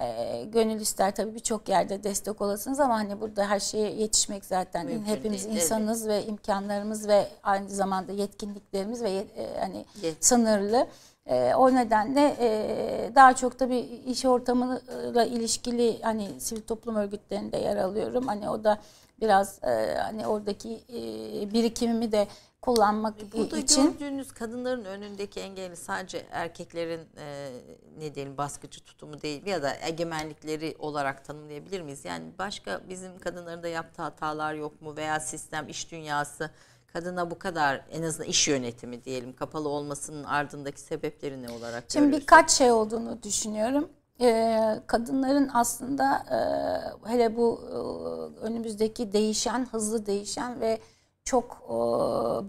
S2: e, gönül ister tabii birçok yerde destek olasınız ama hani burada her şeye yetişmek zaten Mümkün hepimiz değil, insanız evet. ve imkanlarımız ve aynı zamanda yetkinliklerimiz ve e, hani Yet. sınırlı. E, o nedenle e, daha çok da bir iş ortamıyla ilişkili hani sivil toplum örgütlerinde yer alıyorum. Hani o da biraz e, hani oradaki e, birikimimi de kullanmak e, Burada için.
S1: Burada gördüğünüz kadınların önündeki engeli sadece erkeklerin e, ne diyelim baskıcı tutumu değil ya da egemenlikleri olarak tanımlayabilir miyiz? Yani başka bizim kadınların da yaptığı hatalar yok mu veya sistem iş dünyası kadına bu kadar en azından iş yönetimi diyelim kapalı olmasının ardındaki sebepleri ne olarak Şimdi görüyorsun?
S2: birkaç şey olduğunu düşünüyorum. E, kadınların aslında e, hele bu önümüzdeki değişen, hızlı değişen ve çok e,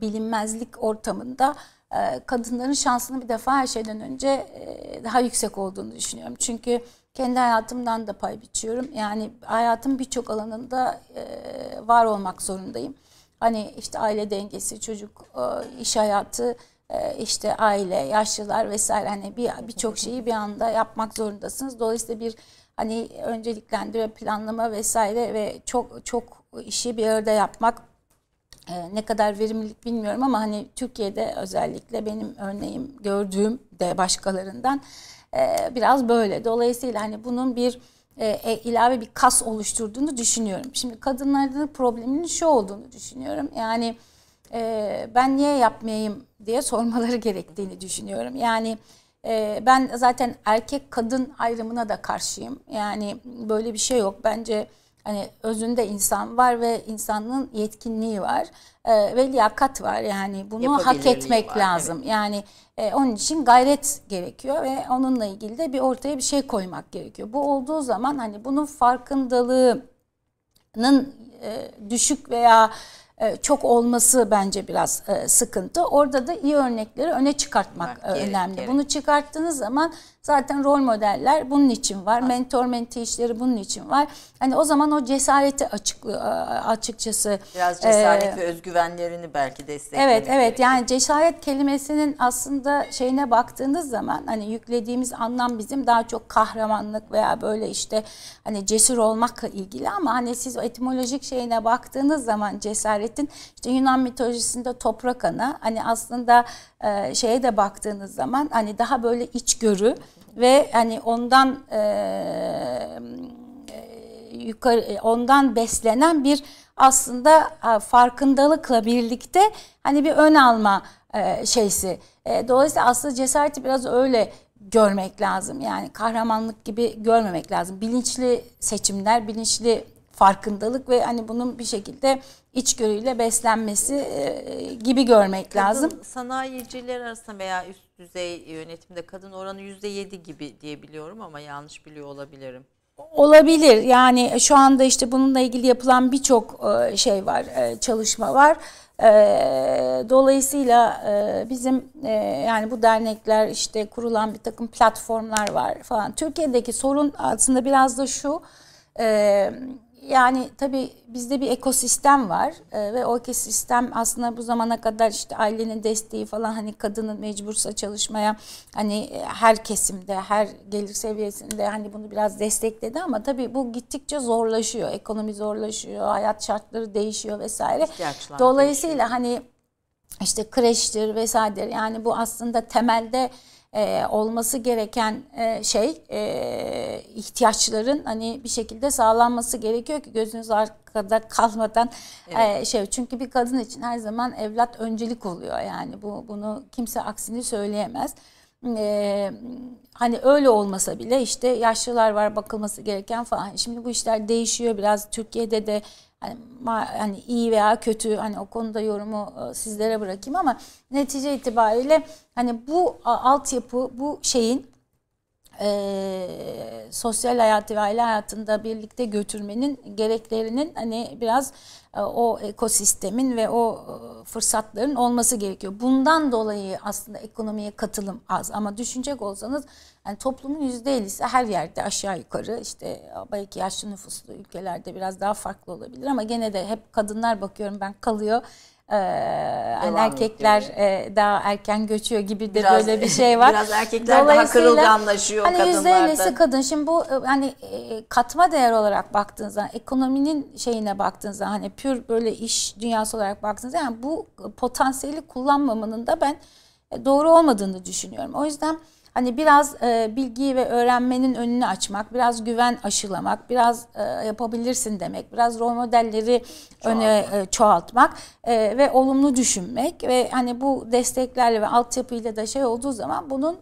S2: bilinmezlik ortamında e, kadınların şansını bir defa her şeyden önce e, daha yüksek olduğunu düşünüyorum. Çünkü kendi hayatımdan da pay biçiyorum. Yani hayatım birçok alanında e, var olmak zorundayım. Hani işte aile dengesi, çocuk, e, iş hayatı, e, işte aile, yaşlılar vesaire hani bir birçok şeyi bir anda yapmak zorundasınız. Dolayısıyla bir hani önceliklendirme, planlama vesaire ve çok çok işi bir arada yapmak e, ne kadar verimlilik bilmiyorum ama hani Türkiye'de özellikle benim örneğim gördüğüm de başkalarından e, biraz böyle. Dolayısıyla hani bunun bir e, e ilave bir kas oluşturduğunu düşünüyorum. Şimdi kadınların probleminin şu olduğunu düşünüyorum. Yani e, ben niye yapmayayım diye sormaları gerektiğini düşünüyorum. Yani e, ben zaten erkek kadın ayrımına da karşıyım. Yani böyle bir şey yok. Bence Hani özünde insan var ve insanın yetkinliği var e, ve liyakat var. Yani bunu hak etmek var, lazım. Evet. Yani e, onun için gayret gerekiyor ve onunla ilgili de bir ortaya bir şey koymak gerekiyor. Bu olduğu zaman hani bunun farkındalığının e, düşük veya e, çok olması bence biraz e, sıkıntı. Orada da iyi örnekleri öne çıkartmak Bak, e, önemli. Gerek. Bunu çıkarttığınız zaman Zaten rol modeller bunun için var. Mentor menti işleri bunun için var. Hani o zaman o cesareti açık e, açıkçası biraz cesaret e, ve
S1: özgüvenlerini belki destekliyor. Evet evet gerekir. yani
S2: cesaret kelimesinin aslında şeyine baktığınız zaman hani yüklediğimiz anlam bizim daha çok kahramanlık veya böyle işte hani cesur olmakla ilgili ama hani siz etimolojik şeyine baktığınız zaman cesaretin işte Yunan mitolojisinde toprak ana hani aslında e, şeye de baktığınız zaman hani daha böyle içgörü ve hani ondan e, e yukarı e, ondan beslenen bir aslında e, farkındalıkla birlikte hani bir ön alma e, şeysi. E, dolayısıyla aslında cesareti biraz öyle görmek lazım. Yani kahramanlık gibi görmemek lazım. Bilinçli seçimler, bilinçli farkındalık ve hani bunun bir şekilde içgörüyle beslenmesi e, gibi görmek Kadın lazım.
S1: Sanayiciler arasında veya üst düzey yönetimde kadın oranı yüzde yedi gibi diyebiliyorum ama yanlış biliyor olabilirim.
S2: Olabilir. Yani şu anda işte bununla ilgili yapılan birçok e, şey var, e, çalışma var. E, dolayısıyla bizim yani bu dernekler işte kurulan bir takım platformlar var falan. Türkiye'deki sorun aslında biraz da şu yani tabii bizde bir ekosistem var e, ve o ekosistem aslında bu zamana kadar işte ailenin desteği falan hani kadının mecbursa çalışmaya hani e, her kesimde her gelir seviyesinde hani bunu biraz destekledi ama tabii bu gittikçe zorlaşıyor. Ekonomi zorlaşıyor, hayat şartları değişiyor vesaire. İhtiyaçlar Dolayısıyla değişiyor. hani işte kreştir vesaire yani bu aslında temelde e, olması gereken e, şey e, ihtiyaçların hani bir şekilde sağlanması gerekiyor ki gözünüz arkada kalmadan e, evet. e, şey çünkü bir kadın için her zaman evlat öncelik oluyor yani bu bunu kimse aksini söyleyemez ee, hani öyle olmasa bile işte yaşlılar var bakılması gereken falan. Şimdi bu işler değişiyor biraz Türkiye'de de hani, hani iyi veya kötü hani o konuda yorumu e, sizlere bırakayım ama netice itibariyle hani bu altyapı bu şeyin e, sosyal hayatı ve aile hayatında birlikte götürmenin gereklerinin hani biraz e, o ekosistemin ve o e, fırsatların olması gerekiyor. Bundan dolayı aslında ekonomiye katılım az ama düşünecek olsanız yani toplumun %50'si her yerde aşağı yukarı işte belki yaşlı nüfuslu ülkelerde biraz daha farklı olabilir ama gene de hep kadınlar bakıyorum ben kalıyor e, erkekler e, daha erken göçüyor gibi de biraz, böyle bir şey var. Biraz erkekler daha kırılganlaşıyor hani kadınlardan. Hani %50'si kadın. Şimdi bu e, hani e, katma değer olarak baktığınız ekonominin şeyine baktığınız hani pür böyle iş dünyası olarak baktığınız yani bu potansiyeli kullanmamanın da ben e, doğru olmadığını düşünüyorum. O yüzden Hani biraz e, bilgiyi ve öğrenmenin önünü açmak, biraz güven aşılamak, biraz e, yapabilirsin demek, biraz rol modelleri çoğaltmak. öne e, çoğaltmak e, ve olumlu düşünmek ve hani bu desteklerle ve altyapıyla da şey olduğu zaman bunun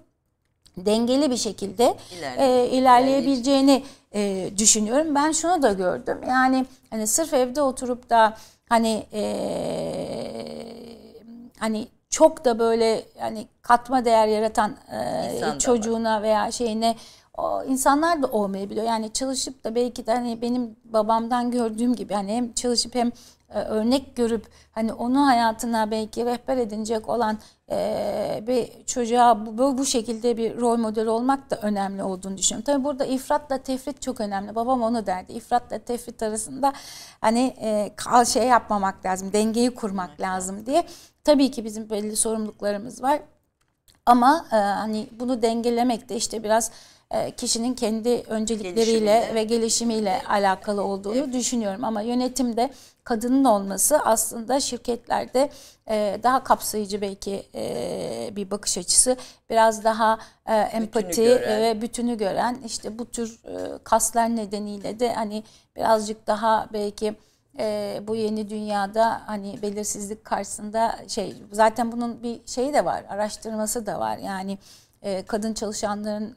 S2: dengeli bir şekilde İlerle, e, ilerleyebileceğini e, düşünüyorum. Ben şunu da gördüm. Yani hani sırf evde oturup da hani e, hani çok da böyle yani katma değer yaratan e, çocuğuna var. veya şeyine o insanlar da olmayabiliyor. Yani çalışıp da belki de hani benim babamdan gördüğüm gibi hani hem çalışıp hem e, örnek görüp hani onu hayatına belki rehber edinecek olan e, bir çocuğa bu, bu şekilde bir rol model olmak da önemli olduğunu düşünüyorum. Tabii burada ifratla tefrit çok önemli. Babam onu derdi. İfratla tefrit arasında hani e, kal şey yapmamak lazım, dengeyi kurmak lazım diye. Tabii ki bizim belli sorumluluklarımız var. Ama e, hani bunu dengelemek de işte biraz e, kişinin kendi öncelikleriyle Gelişimde. ve gelişimiyle alakalı olduğunu evet. düşünüyorum. Ama yönetimde kadının olması aslında şirketlerde e, daha kapsayıcı belki e, bir bakış açısı, biraz daha empati bütünü ve bütünü gören işte bu tür kaslar nedeniyle de hani birazcık daha belki e, bu yeni dünyada hani belirsizlik karşısında şey zaten bunun bir şeyi de var araştırması da var yani e, kadın çalışanların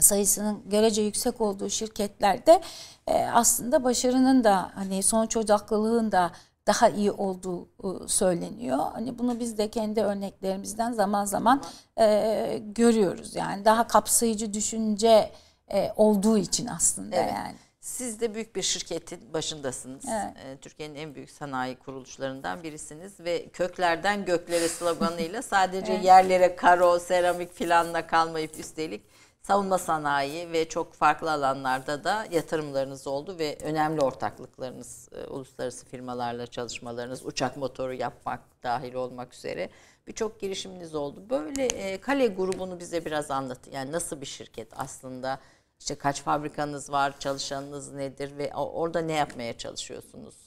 S2: sayısının görece yüksek olduğu şirketlerde e, aslında başarının da hani sonuç odaklılığın da daha iyi olduğu e, söyleniyor. Hani bunu biz de kendi örneklerimizden zaman zaman e, görüyoruz. Yani daha kapsayıcı düşünce e, olduğu için aslında evet. yani.
S1: Siz de büyük bir şirketin başındasınız. Evet. Türkiye'nin en büyük sanayi kuruluşlarından birisiniz ve köklerden göklere sloganıyla sadece evet. yerlere karo, seramik filanla kalmayıp üstelik savunma sanayi ve çok farklı alanlarda da yatırımlarınız oldu ve önemli ortaklıklarınız, e, uluslararası firmalarla çalışmalarınız, uçak motoru yapmak dahil olmak üzere birçok girişiminiz oldu. Böyle e, Kale grubunu bize biraz anlatın. Yani nasıl bir şirket aslında? İşte kaç fabrikanız var, çalışanınız nedir ve orada ne yapmaya çalışıyorsunuz?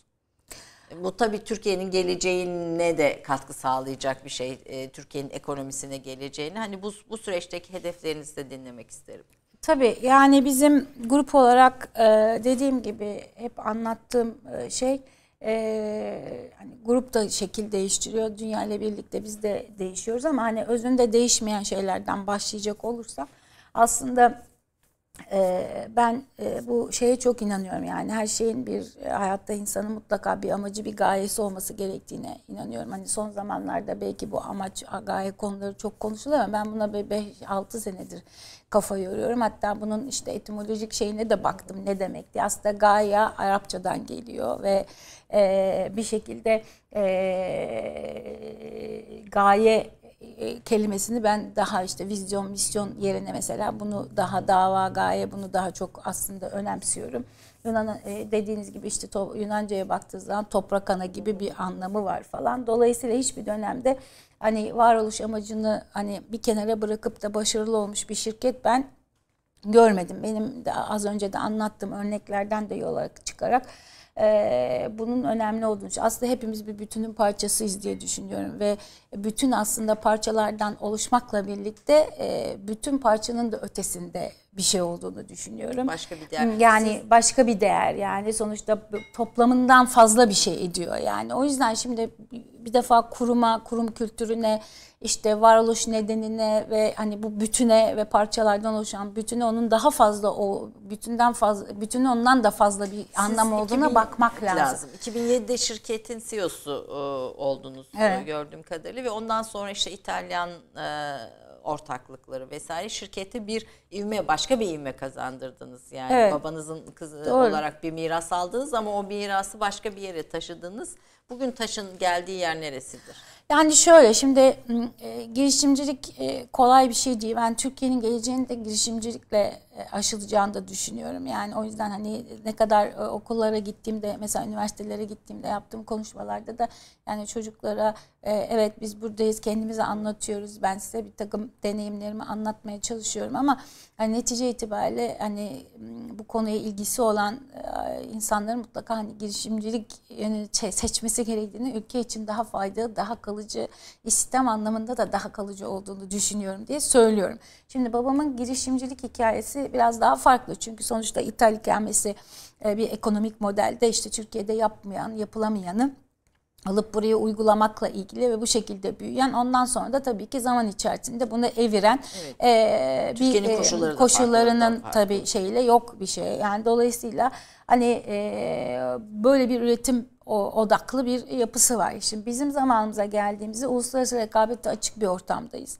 S1: Bu tabii Türkiye'nin geleceğine de katkı sağlayacak bir şey. E, Türkiye'nin ekonomisine geleceğini. Hani bu, bu süreçteki hedeflerinizi de dinlemek isterim.
S2: Tabii yani bizim grup olarak e, dediğim gibi hep anlattığım e, şey e, hani grup da şekil değiştiriyor. Dünya ile birlikte biz de değişiyoruz ama hani özünde değişmeyen şeylerden başlayacak olursa aslında ee, ben e, bu şeye çok inanıyorum yani her şeyin bir e, hayatta insanın mutlaka bir amacı bir gayesi olması gerektiğine inanıyorum. Hani son zamanlarda belki bu amaç gaye konuları çok konuşuluyor ama ben buna 5-6 senedir kafa yoruyorum. Hatta bunun işte etimolojik şeyine de baktım ne demek diye. Aslında gaye Arapçadan geliyor ve e, bir şekilde gaye e, kelimesini ben daha işte vizyon, misyon yerine mesela bunu daha dava, gaye bunu daha çok aslında önemsiyorum. Yunan e, dediğiniz gibi işte Yunanca'ya baktığınız zaman toprak ana gibi bir anlamı var falan. Dolayısıyla hiçbir dönemde hani varoluş amacını hani bir kenara bırakıp da başarılı olmuş bir şirket ben görmedim. Benim de az önce de anlattığım örneklerden de yola çıkarak e, bunun önemli olduğunu Aslında hepimiz bir bütünün parçasıyız diye düşünüyorum ve bütün aslında parçalardan oluşmakla birlikte e, bütün parçanın da ötesinde bir şey olduğunu düşünüyorum. Başka bir değer. Hmm, yani Siz... başka bir değer yani sonuçta toplamından fazla bir şey ediyor yani. O yüzden şimdi bir defa kuruma, kurum kültürüne, işte varoluş nedenine ve hani bu bütüne ve parçalardan oluşan bütüne onun daha fazla o bütünden fazla bütün ondan da fazla bir Siz anlam olduğuna 2000, bakmak lazım. lazım.
S1: 2007'de şirketin CEO'su e, e oldunuz evet. gördüğüm kadarıyla ve ondan sonra işte İtalyan e, ortaklıkları vesaire şirkete bir ivme başka bir ivme kazandırdınız yani evet. babanızın kızı Doğru. olarak bir miras aldınız ama o mirası başka bir yere taşıdınız. Bugün taşın geldiği yer neresidir?
S2: Yani şöyle şimdi ıı, e, girişimcilik e, kolay bir şey değil. Ben Türkiye'nin geleceğini de girişimcilikle e, aşılacağını da düşünüyorum. Yani o yüzden hani ne kadar e, okullara gittiğimde mesela üniversitelere gittiğimde yaptığım konuşmalarda da yani çocuklara e, evet biz buradayız kendimizi anlatıyoruz. Ben size bir takım deneyimlerimi anlatmaya çalışıyorum ama yani netice itibariyle hani bu konuya ilgisi olan insanların mutlaka hani girişimcilik şey, seçmesi gerektiğini ülke için daha faydalı, daha kalıcı, sistem anlamında da daha kalıcı olduğunu düşünüyorum diye söylüyorum. Şimdi babamın girişimcilik hikayesi biraz daha farklı. Çünkü sonuçta İtalya gelmesi bir ekonomik modelde işte Türkiye'de yapmayan, yapılamayanı alıp buraya uygulamakla ilgili ve bu şekilde büyüyen ondan sonra da tabii ki zaman içerisinde bunu eviren evet. e, bir koşulları koşullarının farklı, tabii şeyle yok bir şey. Yani dolayısıyla hani e, böyle bir üretim odaklı bir yapısı var. Şimdi bizim zamanımıza geldiğimizde uluslararası rekabette açık bir ortamdayız.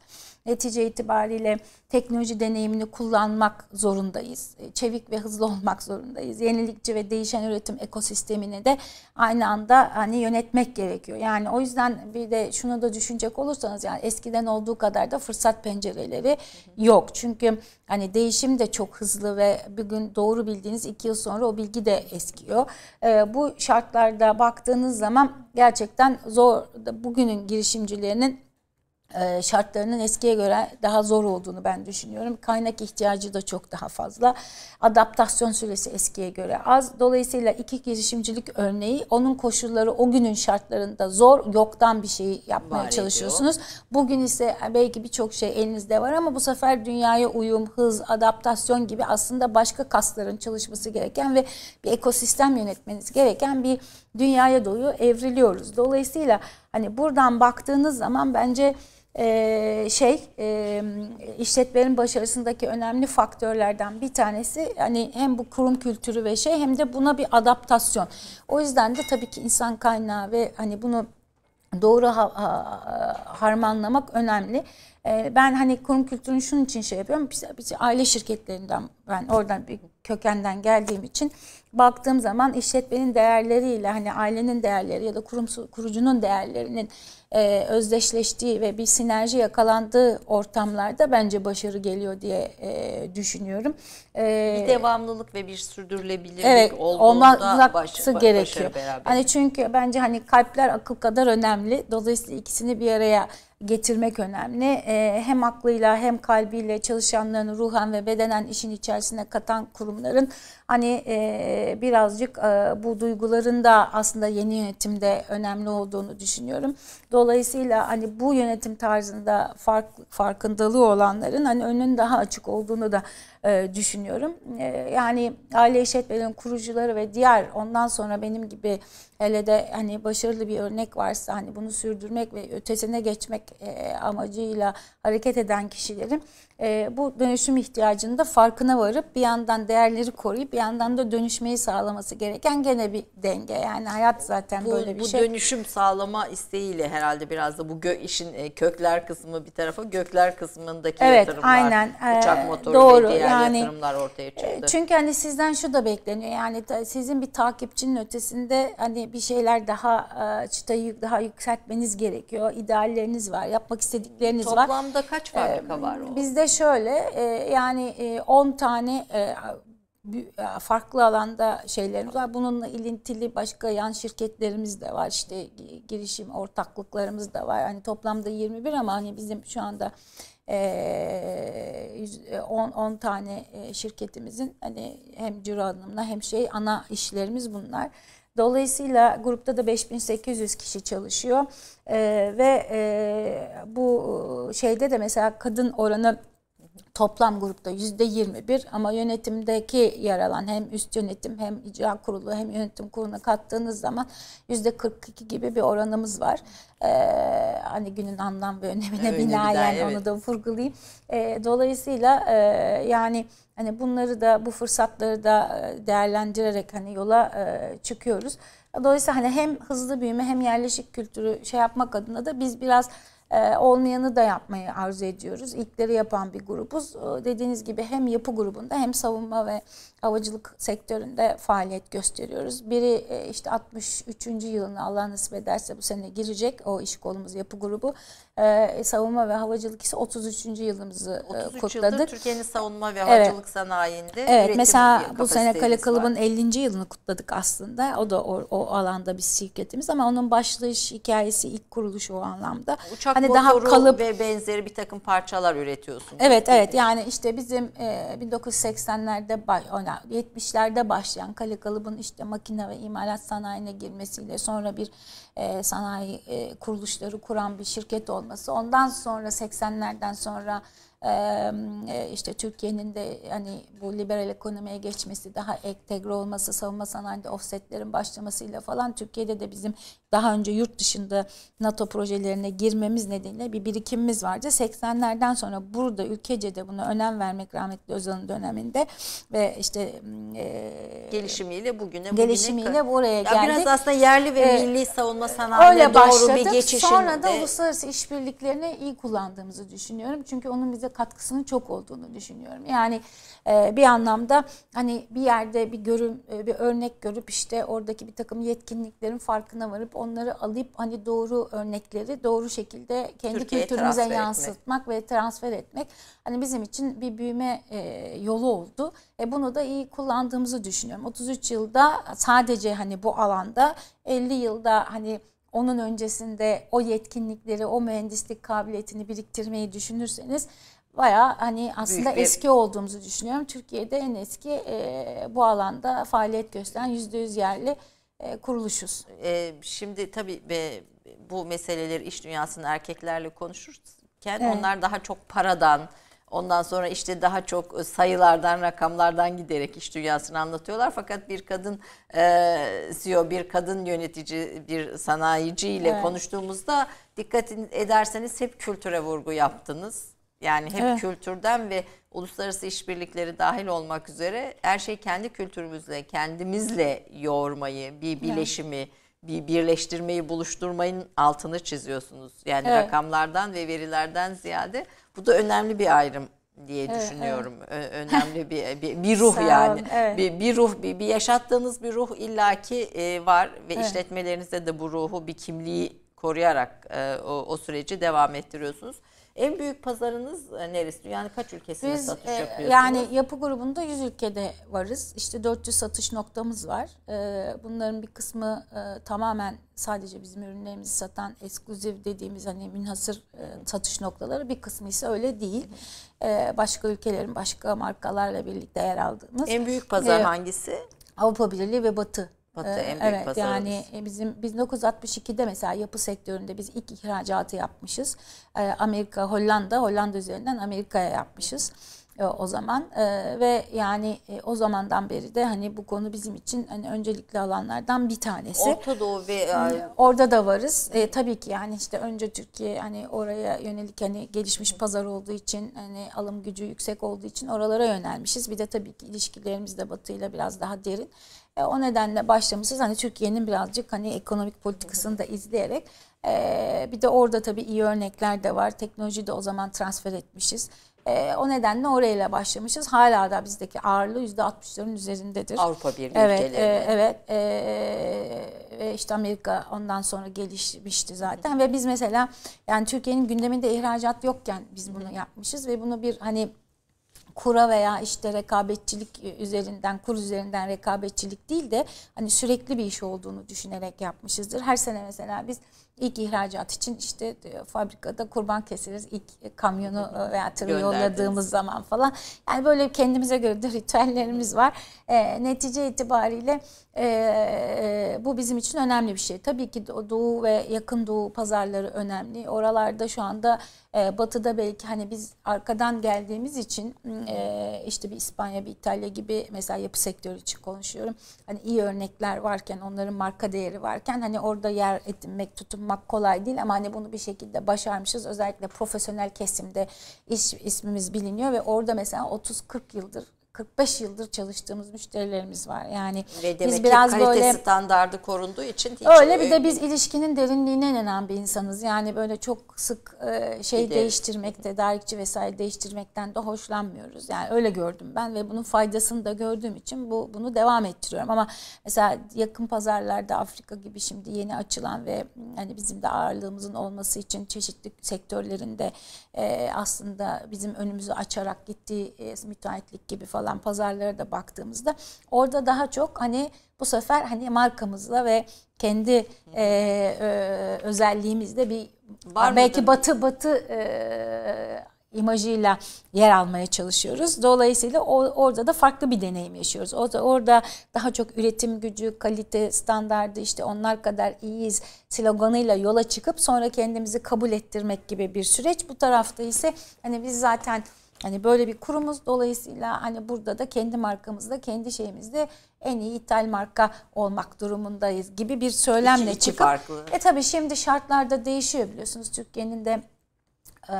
S2: Netice itibariyle teknoloji deneyimini kullanmak zorundayız. E, çevik ve hızlı olmak zorundayız. Yenilikçi ve değişen üretim ekosistemini de aynı anda hani yönetmek gerekiyor. Yani o yüzden bir de şunu da düşünecek olursanız yani eskiden olduğu kadar da fırsat pencereleri yok. Çünkü hani değişim de çok hızlı ve bir gün doğru bildiğiniz iki yıl sonra o bilgi de eskiyor. E, bu şartlarda baktığınız zaman gerçekten zor bugünün girişimcilerinin e, şartlarının eskiye göre daha zor olduğunu ben düşünüyorum. Kaynak ihtiyacı da çok daha fazla. Adaptasyon süresi eskiye göre az. Dolayısıyla iki girişimcilik örneği onun koşulları o günün şartlarında zor yoktan bir şey yapmaya var çalışıyorsunuz. Ediyor. Bugün ise belki birçok şey elinizde var ama bu sefer dünyaya uyum, hız, adaptasyon gibi aslında başka kasların çalışması gereken ve bir ekosistem yönetmeniz gereken bir dünyaya doğru evriliyoruz. Dolayısıyla hani buradan baktığınız zaman bence e, şey e, işletmelerin başarısındaki önemli faktörlerden bir tanesi hani hem bu kurum kültürü ve şey hem de buna bir adaptasyon. O yüzden de tabii ki insan kaynağı ve hani bunu doğru ha, ha, harmanlamak önemli. Ee, ben hani kurum kültürünü şunun için şey yapıyorum. Biz, biz aile şirketlerinden ben oradan bir kökenden geldiğim için baktığım zaman işletmenin değerleriyle hani ailenin değerleri ya da kurum kurucunun değerlerinin e, özdeşleştiği ve bir sinerji yakalandığı ortamlarda bence başarı geliyor diye e,
S1: düşünüyorum bir ee, devamlılık ve bir sürdürülebilirlik evet, olduğunda uzaklığı gerekiyor.
S2: Hani çünkü bence hani kalpler akıl kadar önemli. Dolayısıyla ikisini bir araya getirmek önemli. Ee, hem aklıyla hem kalbiyle çalışanların ruhen ve bedenen işin içerisine katan kurumların hani e, birazcık e, bu duyguların da aslında yeni yönetimde önemli olduğunu düşünüyorum. Dolayısıyla hani bu yönetim tarzında fark, farkındalığı olanların hani önün daha açık olduğunu da e, düşünüyorum. E, yani aile işletmelerinin kurucuları ve diğer ondan sonra benim gibi hele de hani başarılı bir örnek varsa hani bunu sürdürmek ve ötesine geçmek e, amacıyla hareket eden kişilerin e, bu dönüşüm ihtiyacının da farkına varıp bir yandan değerleri koruyup bir yandan da dönüşmeyi sağlaması gereken gene bir denge. Yani hayat zaten bu, böyle bir bu şey. Bu
S1: dönüşüm sağlama isteğiyle herhalde biraz da bu gö işin e, kökler kısmı bir tarafa gökler kısmındaki evet, yatırımlar. Aynen. Uçak ee, motoru doğru, ve diğer yani, yatırımlar ortaya e, çıktı. Çünkü
S2: hani sizden şu da bekleniyor yani sizin bir takipçinin ötesinde hani bir şeyler daha e, çıtayı daha yükseltmeniz gerekiyor. İdealleriniz var. Yapmak istedikleriniz Toplamda var. Toplamda kaç fabrika ee, var o? Bizde şöyle e, yani 10 e, tane e, e, farklı alanda şeylerimiz var. Bununla ilintili başka yan şirketlerimiz de var. İşte girişim ortaklıklarımız da var. Hani toplamda 21 ama hani bizim şu anda 10 e, 10 e, tane şirketimizin hani hem ciro anlamında hem şey ana işlerimiz bunlar. Dolayısıyla grupta da 5800 kişi çalışıyor ee, ve e, bu şeyde de mesela kadın oranı toplam grupta yüzde 21 ama yönetimdeki yer alan hem üst yönetim hem icra kurulu hem yönetim kuruluna kattığınız zaman yüzde 42 gibi bir oranımız var. Ee, hani günün anlam ve önemine Öyle binaen daha, yani evet. onu da vurgulayayım. Ee, dolayısıyla e, yani hani bunları da bu fırsatları da e, değerlendirerek hani yola e, çıkıyoruz. Dolayısıyla hani hem hızlı büyüme hem yerleşik kültürü şey yapmak adına da biz biraz e, olmayanı da yapmayı arzu ediyoruz. İlkleri yapan bir grubuz. E, dediğiniz gibi hem yapı grubunda hem savunma ve avcılık sektöründe faaliyet gösteriyoruz. Biri e, işte 63. yılını Allah nasip ederse bu sene girecek o iş kolumuz yapı grubu. Ee, savunma ve havacılık ise 33. yılımızı 33 e, kutladık. Türkiye'nin
S1: savunma ve havacılık evet. sanayinde Evet mesela bu sene Kale Kılıb'ın
S2: 50. yılını kutladık aslında. O da o, o alanda bir şirketimiz ama onun başlayış hikayesi ilk kuruluş o anlamda. Hani uçak hani daha kalıp
S1: ve benzeri bir takım parçalar üretiyorsunuz. Evet evet
S2: yani işte bizim e, 1980'lerde mesela 70'lerde başlayan kale kalıbın işte makine ve imalat sanayine girmesiyle sonra bir e, sanayi e, kuruluşları kuran bir şirket olması. Ondan sonra 80'lerden sonra e, işte Türkiye'nin de hani bu liberal ekonomiye geçmesi, daha entegre olması, savunma sanayinde offsetlerin başlamasıyla falan Türkiye'de de bizim daha önce yurt dışında NATO projelerine girmemiz nedeniyle bir birikimimiz vardı. 80'lerden sonra burada ülkece de buna önem vermek rahmetli Özal'ın döneminde ve işte
S1: gelişimiyle bugüne gelişimiyle bugüne,
S2: buraya geldik. Biraz aslında yerli ve ee, milli
S1: savunma sanayine doğru başladık. bir geçişin. Sonra da uluslararası işbirliklerini
S2: iyi kullandığımızı düşünüyorum. Çünkü onun bize ülkemize katkısının çok olduğunu düşünüyorum. Yani e, bir anlamda hani bir yerde bir görüm e, bir örnek görüp işte oradaki bir takım yetkinliklerin farkına varıp onları alıp hani doğru örnekleri doğru şekilde kendi Türkiye'ye kültürümüze yansıtmak etmek. ve transfer etmek hani bizim için bir büyüme e, yolu oldu. E, bunu da iyi kullandığımızı düşünüyorum. 33 yılda sadece hani bu alanda 50 yılda hani onun öncesinde o yetkinlikleri, o mühendislik kabiliyetini biriktirmeyi düşünürseniz baya hani aslında Büyük eski bir... olduğumuzu düşünüyorum.
S1: Türkiye'de en eski e, bu alanda faaliyet gösteren yüzde yüz yerli e, kuruluşuz. E, şimdi tabii e, bu meseleleri iş dünyasında erkeklerle konuşurken evet. onlar daha çok paradan, Ondan sonra işte daha çok e, sayılardan, rakamlardan giderek iş dünyasını anlatıyorlar. Fakat bir kadın e, CEO, bir kadın yönetici, bir sanayici ile evet. konuştuğumuzda dikkat ederseniz hep kültüre vurgu yaptınız. Yani hep evet. kültürden ve uluslararası işbirlikleri dahil olmak üzere her şey kendi kültürümüzle, kendimizle yoğurmayı, bir bileşimi, bir birleştirmeyi, buluşturmayın altını çiziyorsunuz. Yani evet. rakamlardan ve verilerden ziyade bu da önemli bir ayrım diye evet, düşünüyorum. Evet. Önemli bir, bir bir ruh yani. Evet. Bir bir ruh bir, bir yaşattığınız bir ruh illaki e, var ve evet. işletmelerinizde de bu ruhu bir kimliği koruyarak e, o, o süreci devam ettiriyorsunuz. En büyük pazarınız e, neresi? Yani kaç ülkesine Biz, satış e, yapıyorsunuz? Yani
S2: yapı grubunda 100 ülkede varız. İşte 400 satış noktamız var. E, bunların bir kısmı tamamen sadece bizim ürünlerimizi satan ekskluzif dediğimiz hani münhasır satış noktaları. Bir kısmı ise öyle değil. Başka ülkelerin başka markalarla birlikte yer aldığımız. En büyük pazar hangisi? Avrupa Birliği ve Batı Patı en ee, büyük evet, pazarımız. Yani e, bizim biz 1962'de mesela yapı sektöründe biz ilk ihracatı yapmışız. Ee, Amerika, Hollanda, Hollanda üzerinden Amerika'ya yapmışız ee, o zaman e, ve yani e, o zamandan beri de hani bu konu bizim için hani öncelikli alanlardan bir
S1: tanesi. Orta Doğu ve
S2: orada da varız. E, tabii ki yani işte önce Türkiye hani oraya yönelik hani gelişmiş pazar olduğu için hani alım gücü yüksek olduğu için oralara yönelmişiz. Bir de tabii ki ilişkilerimiz de Batı'yla biraz daha derin. E, o nedenle başlamışız. Hani Türkiye'nin birazcık hani ekonomik politikasını da izleyerek e, bir de orada tabii iyi örnekler de var. Teknoloji de o zaman transfer etmişiz. E, o nedenle orayla başlamışız. Hala da bizdeki ağırlığı %60'ların üzerindedir. Avrupa Birliği evet, ülkeleri. E, evet. E, ve işte Amerika ondan sonra gelişmişti zaten. Hı. Ve biz mesela yani Türkiye'nin gündeminde ihracat yokken biz bunu Hı. yapmışız. Ve bunu bir hani kura veya işte rekabetçilik e, üzerinden, kur üzerinden rekabetçilik değil de hani sürekli bir iş olduğunu düşünerek yapmışızdır. Her sene mesela biz İlk ihracat için işte e, fabrikada kurban keseriz. ilk e, kamyonu e, veya tırı yolladığımız zaman falan. Yani böyle kendimize göre de ritüellerimiz var. E, netice itibariyle e, bu bizim için önemli bir şey. Tabii ki Doğu ve yakın Doğu pazarları önemli. Oralarda şu anda e, Batı'da belki hani biz arkadan geldiğimiz için e, işte bir İspanya, bir İtalya gibi mesela yapı sektörü için konuşuyorum. Hani iyi örnekler varken, onların marka değeri varken hani orada yer edinmek, tutum bulmak kolay değil ama hani bunu bir şekilde başarmışız. Özellikle profesyonel kesimde iş ismimiz biliniyor ve orada mesela 30-40 yıldır 45 yıldır çalıştığımız müşterilerimiz var. Yani
S1: Ve demek biz biraz kalite böyle standardı
S2: korunduğu için hiç öyle bir de biz ilişkinin derinliğine inanan bir insanız. Yani böyle çok sık e, şey Gidelim. değiştirmek, tedarikçi vesaire değiştirmekten de hoşlanmıyoruz. Yani öyle gördüm ben ve bunun faydasını da gördüğüm için bu bunu devam ettiriyorum. Ama mesela yakın pazarlarda Afrika gibi şimdi yeni açılan ve hani bizim de ağırlığımızın olması için çeşitli sektörlerinde e, aslında bizim önümüzü açarak gittiği e, müteahhitlik gibi falan olan pazarlara da baktığımızda orada daha çok hani bu sefer hani markamızla ve kendi e, e, özelliğimizde bir Var belki batı batı e, imajıyla yer almaya çalışıyoruz. Dolayısıyla o, orada da farklı bir deneyim yaşıyoruz. Orada, orada daha çok üretim gücü, kalite standardı işte onlar kadar iyiyiz sloganıyla yola çıkıp sonra kendimizi kabul ettirmek gibi bir süreç. Bu tarafta ise hani biz zaten Hani böyle bir kurumuz dolayısıyla hani burada da kendi markamızda kendi şeyimizde en iyi ithal marka olmak durumundayız gibi bir söylemle iki, iki çıkıp.
S1: Farklı. E
S2: tabii şimdi şartlarda değişiyor biliyorsunuz Türkiye'nin de e,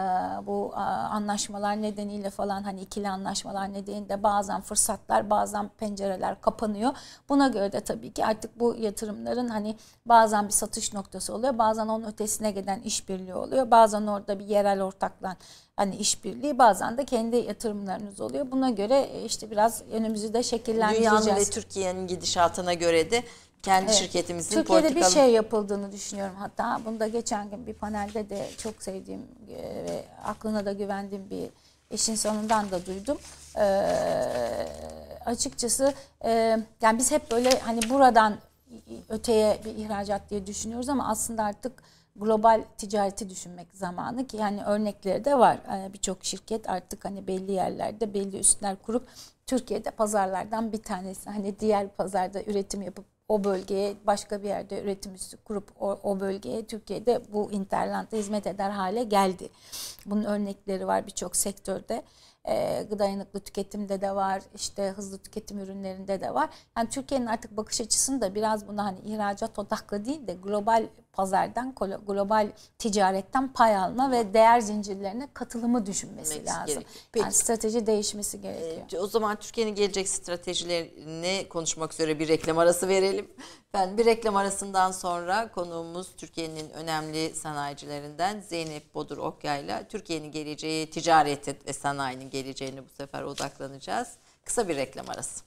S2: bu e, anlaşmalar nedeniyle falan hani ikili anlaşmalar nedeniyle bazen fırsatlar bazen pencereler kapanıyor. Buna göre de tabii ki artık bu yatırımların hani bazen bir satış noktası oluyor bazen onun ötesine giden işbirliği oluyor. Bazen orada bir yerel ortaklan hani işbirliği bazen de kendi yatırımlarınız oluyor. Buna göre e, işte biraz önümüzü de şekillendireceğiz. Dünyanın ve
S1: Türkiye'nin gidişatına göre de kendi evet. şirketimizin Türkiye'de politikalı... bir şey
S2: yapıldığını düşünüyorum. Hatta bunu da geçen gün bir panelde de çok sevdiğim e, ve aklına da güvendiğim bir eşin sonundan da duydum. Ee, açıkçası e, yani biz hep böyle hani buradan öteye bir ihracat diye düşünüyoruz ama aslında artık global ticareti düşünmek zamanı ki yani örnekleri de var. Ee, birçok şirket artık hani belli yerlerde belli üstler kurup Türkiye'de pazarlardan bir tanesi hani diğer pazarda üretim yapıp o bölgeye başka bir yerde üretim üssü kurup o, o bölgeye Türkiye'de bu interlanda hizmet eder hale geldi. Bunun örnekleri var birçok sektörde. E, ee, dayanıklı tüketimde de var, işte hızlı tüketim ürünlerinde de var. Yani Türkiye'nin artık bakış açısını da biraz buna hani ihracat odaklı değil de global pazardan, global ticaretten pay alma ve değer zincirlerine katılımı düşünmesi lazım. Peki. Yani strateji değişmesi gerekiyor.
S1: Ee, o zaman Türkiye'nin gelecek stratejilerini konuşmak üzere bir reklam arası verelim. Ben bir reklam arasından sonra konuğumuz Türkiye'nin önemli sanayicilerinden Zeynep Bodur Okya'yla Türkiye'nin geleceği, ticareti ve sanayinin geleceğine bu sefer odaklanacağız. Kısa bir reklam arası.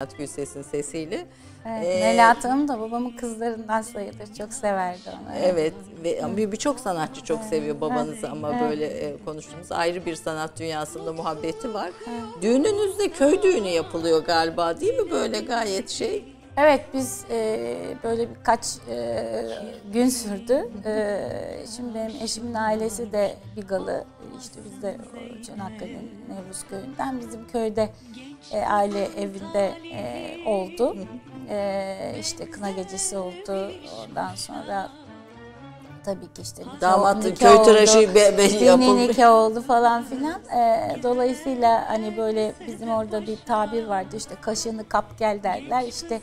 S3: Melahat Gülses'in sesiyle.
S1: Evet, ee, Melahat
S2: Hanım da babamın kızlarından sayılır. Çok severdi onu. Evet,
S1: evet. ve birçok sanatçı çok evet. seviyor babanızı ama evet. böyle e, konuştuğumuz ayrı bir sanat dünyasında muhabbeti var. Evet. Düğününüzde köy düğünü yapılıyor galiba değil mi böyle gayet şey?
S2: Evet biz e, böyle birkaç e, gün sürdü. E, şimdi benim eşimin ailesi de Bigalı. İşte biz de Çanakkale'nin Nevruz köyünden bizim köyde e, aile evinde e, oldu. E, işte kına gecesi oldu. Ondan sonra tabii ki işte nikah, damatın nikah köy tıraşı be, be, yapıldı. nikah oldu falan filan. E, dolayısıyla hani böyle bizim orada bir tabir vardı işte kaşını kap gel derler. İşte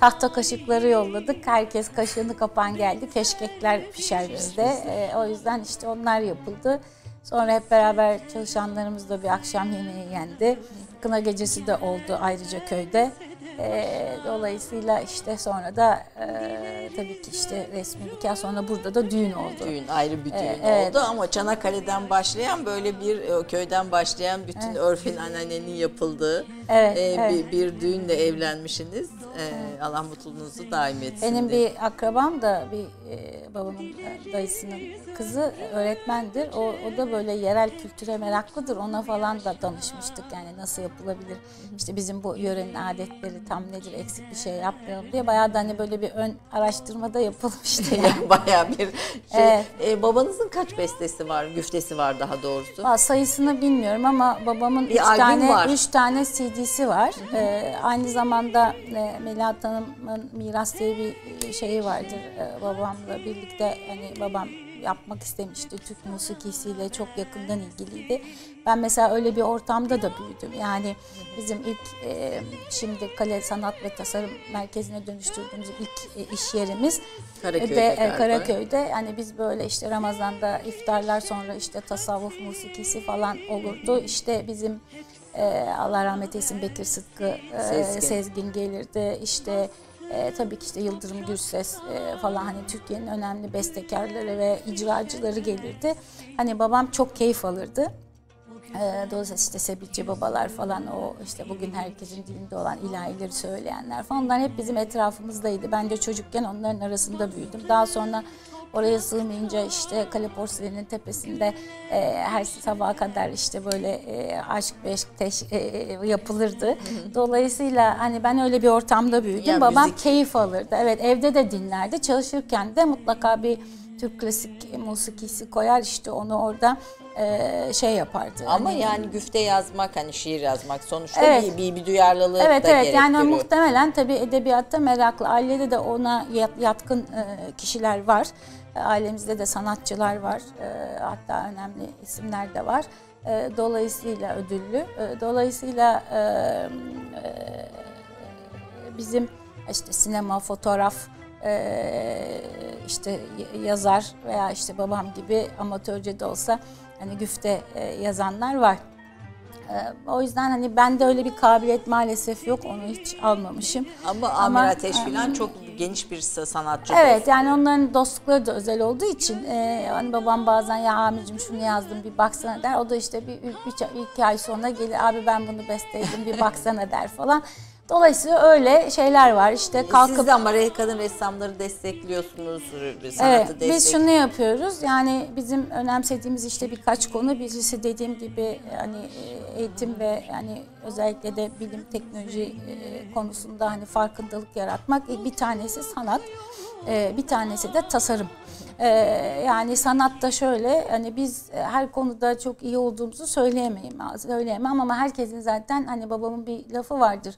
S2: tahta kaşıkları yolladık. Herkes kaşığını kapan geldi. Keşkekler pişer bizde. E, o yüzden işte onlar yapıldı. Sonra hep beraber çalışanlarımızla bir akşam yemeği yendi. Kına gecesi de oldu ayrıca köyde. E, dolayısıyla işte sonra
S1: da e, tabii
S2: ki işte resmi nikah sonra burada da düğün oldu. Düğün ayrı bir e, düğün e, evet. oldu
S1: ama Çanakkale'den başlayan böyle bir e, köyden başlayan bütün evet. örfin anneannenin yapıldığı evet, e, evet. Bir, bir düğünle evlenmişsiniz. Ee, Allah mutluluğunuzu daim etsin. Benim bir
S2: akrabam da bir e, babamın dayısının kızı öğretmendir. O, o da böyle yerel kültüre meraklıdır. Ona falan da danışmıştık yani nasıl yapılabilir. İşte bizim bu yörenin adetleri tam nedir eksik bir şey yapmayalım diye. Bayağı da hani böyle bir ön da yapılmıştı. Yani.
S1: Bayağı bir şey. Evet. E, babanızın kaç bestesi var, güftesi var daha doğrusu? Aa,
S2: sayısını bilmiyorum ama babamın bir üç tane, üç tane CD'si var. Hı hı. Ee, aynı zamanda e, Melahat Hanım'ın Miras diye bir e, şeyi vardır e, babamla birlikte hani babam yapmak istemişti. Türk musikisiyle çok yakından ilgiliydi. Ben mesela öyle bir ortamda da büyüdüm. Yani bizim ilk e, şimdi Kale Sanat ve Tasarım Merkezi'ne dönüştürdüğümüz ilk iş yerimiz
S3: Karaköy'de. De, Karaköy'de.
S2: Yani biz böyle işte Ramazan'da iftarlar sonra işte tasavvuf musikisi falan olurdu. İşte bizim e, Allah rahmet eylesin Bekir Sıtkı e, Sezgin. Sezgin gelirdi. işte e, tabii ki işte Yıldırım Gürses e, falan hani Türkiye'nin önemli bestekarları ve icracıları gelirdi. Hani babam çok keyif alırdı. E, dolayısıyla işte Sebitçi babalar falan o işte bugün herkesin dilinde olan ilahileri söyleyenler falan onlar hep bizim etrafımızdaydı. Ben de çocukken onların arasında büyüdüm. Daha sonra Oraya sığmayınca işte kale porseleninin tepesinde e, her sabaha kadar işte böyle e, aşk beşk teş, e, e yapılırdı. Dolayısıyla hani ben öyle bir ortamda büyüdüm. Ya, Babam müzik. keyif alırdı. Evet evde de dinlerdi. Çalışırken de mutlaka bir Türk klasik musikisi koyar işte onu orada e, şey yapardı. Ama hani, yani
S1: güfte yazmak hani şiir yazmak sonuçta evet. bir, bir, bir duyarlılık evet, da Evet evet yani
S2: muhtemelen tabii edebiyatta meraklı ailede de ona yatkın e, kişiler var. Ailemizde de sanatçılar var. Ee, hatta önemli isimler de var. Ee, dolayısıyla ödüllü. Ee, dolayısıyla e, e, bizim işte sinema, fotoğraf, e, işte yazar veya işte babam gibi amatörce de olsa hani güfte yazanlar var. O yüzden hani bende öyle bir kabiliyet maalesef yok. Onu hiç almamışım. Ama amirateş Ama, çok
S1: geniş bir sanatçı. Evet dostu.
S2: yani onların dostlukları da özel olduğu için e, hani babam bazen ya amicim şunu yazdım bir baksana der. O da işte bir, bir, bir iki ay sonra gelir abi ben bunu besteledim bir baksana der falan. Dolayısıyla öyle şeyler var. İşte kalkıp Siz de ama
S1: kadın ressamları destekliyorsunuz. Sanatı evet, destek... biz şunu
S2: yapıyoruz. Yani bizim önemsediğimiz işte birkaç konu. Birisi dediğim gibi hani e, eğitim ve hani özellikle de bilim teknoloji e, konusunda hani farkındalık yaratmak. E, bir tanesi sanat, bir tanesi de tasarım. yani sanatta şöyle hani biz her konuda çok iyi olduğumuzu söyleyemeyim söyleyemem ama herkesin zaten hani babamın bir lafı vardır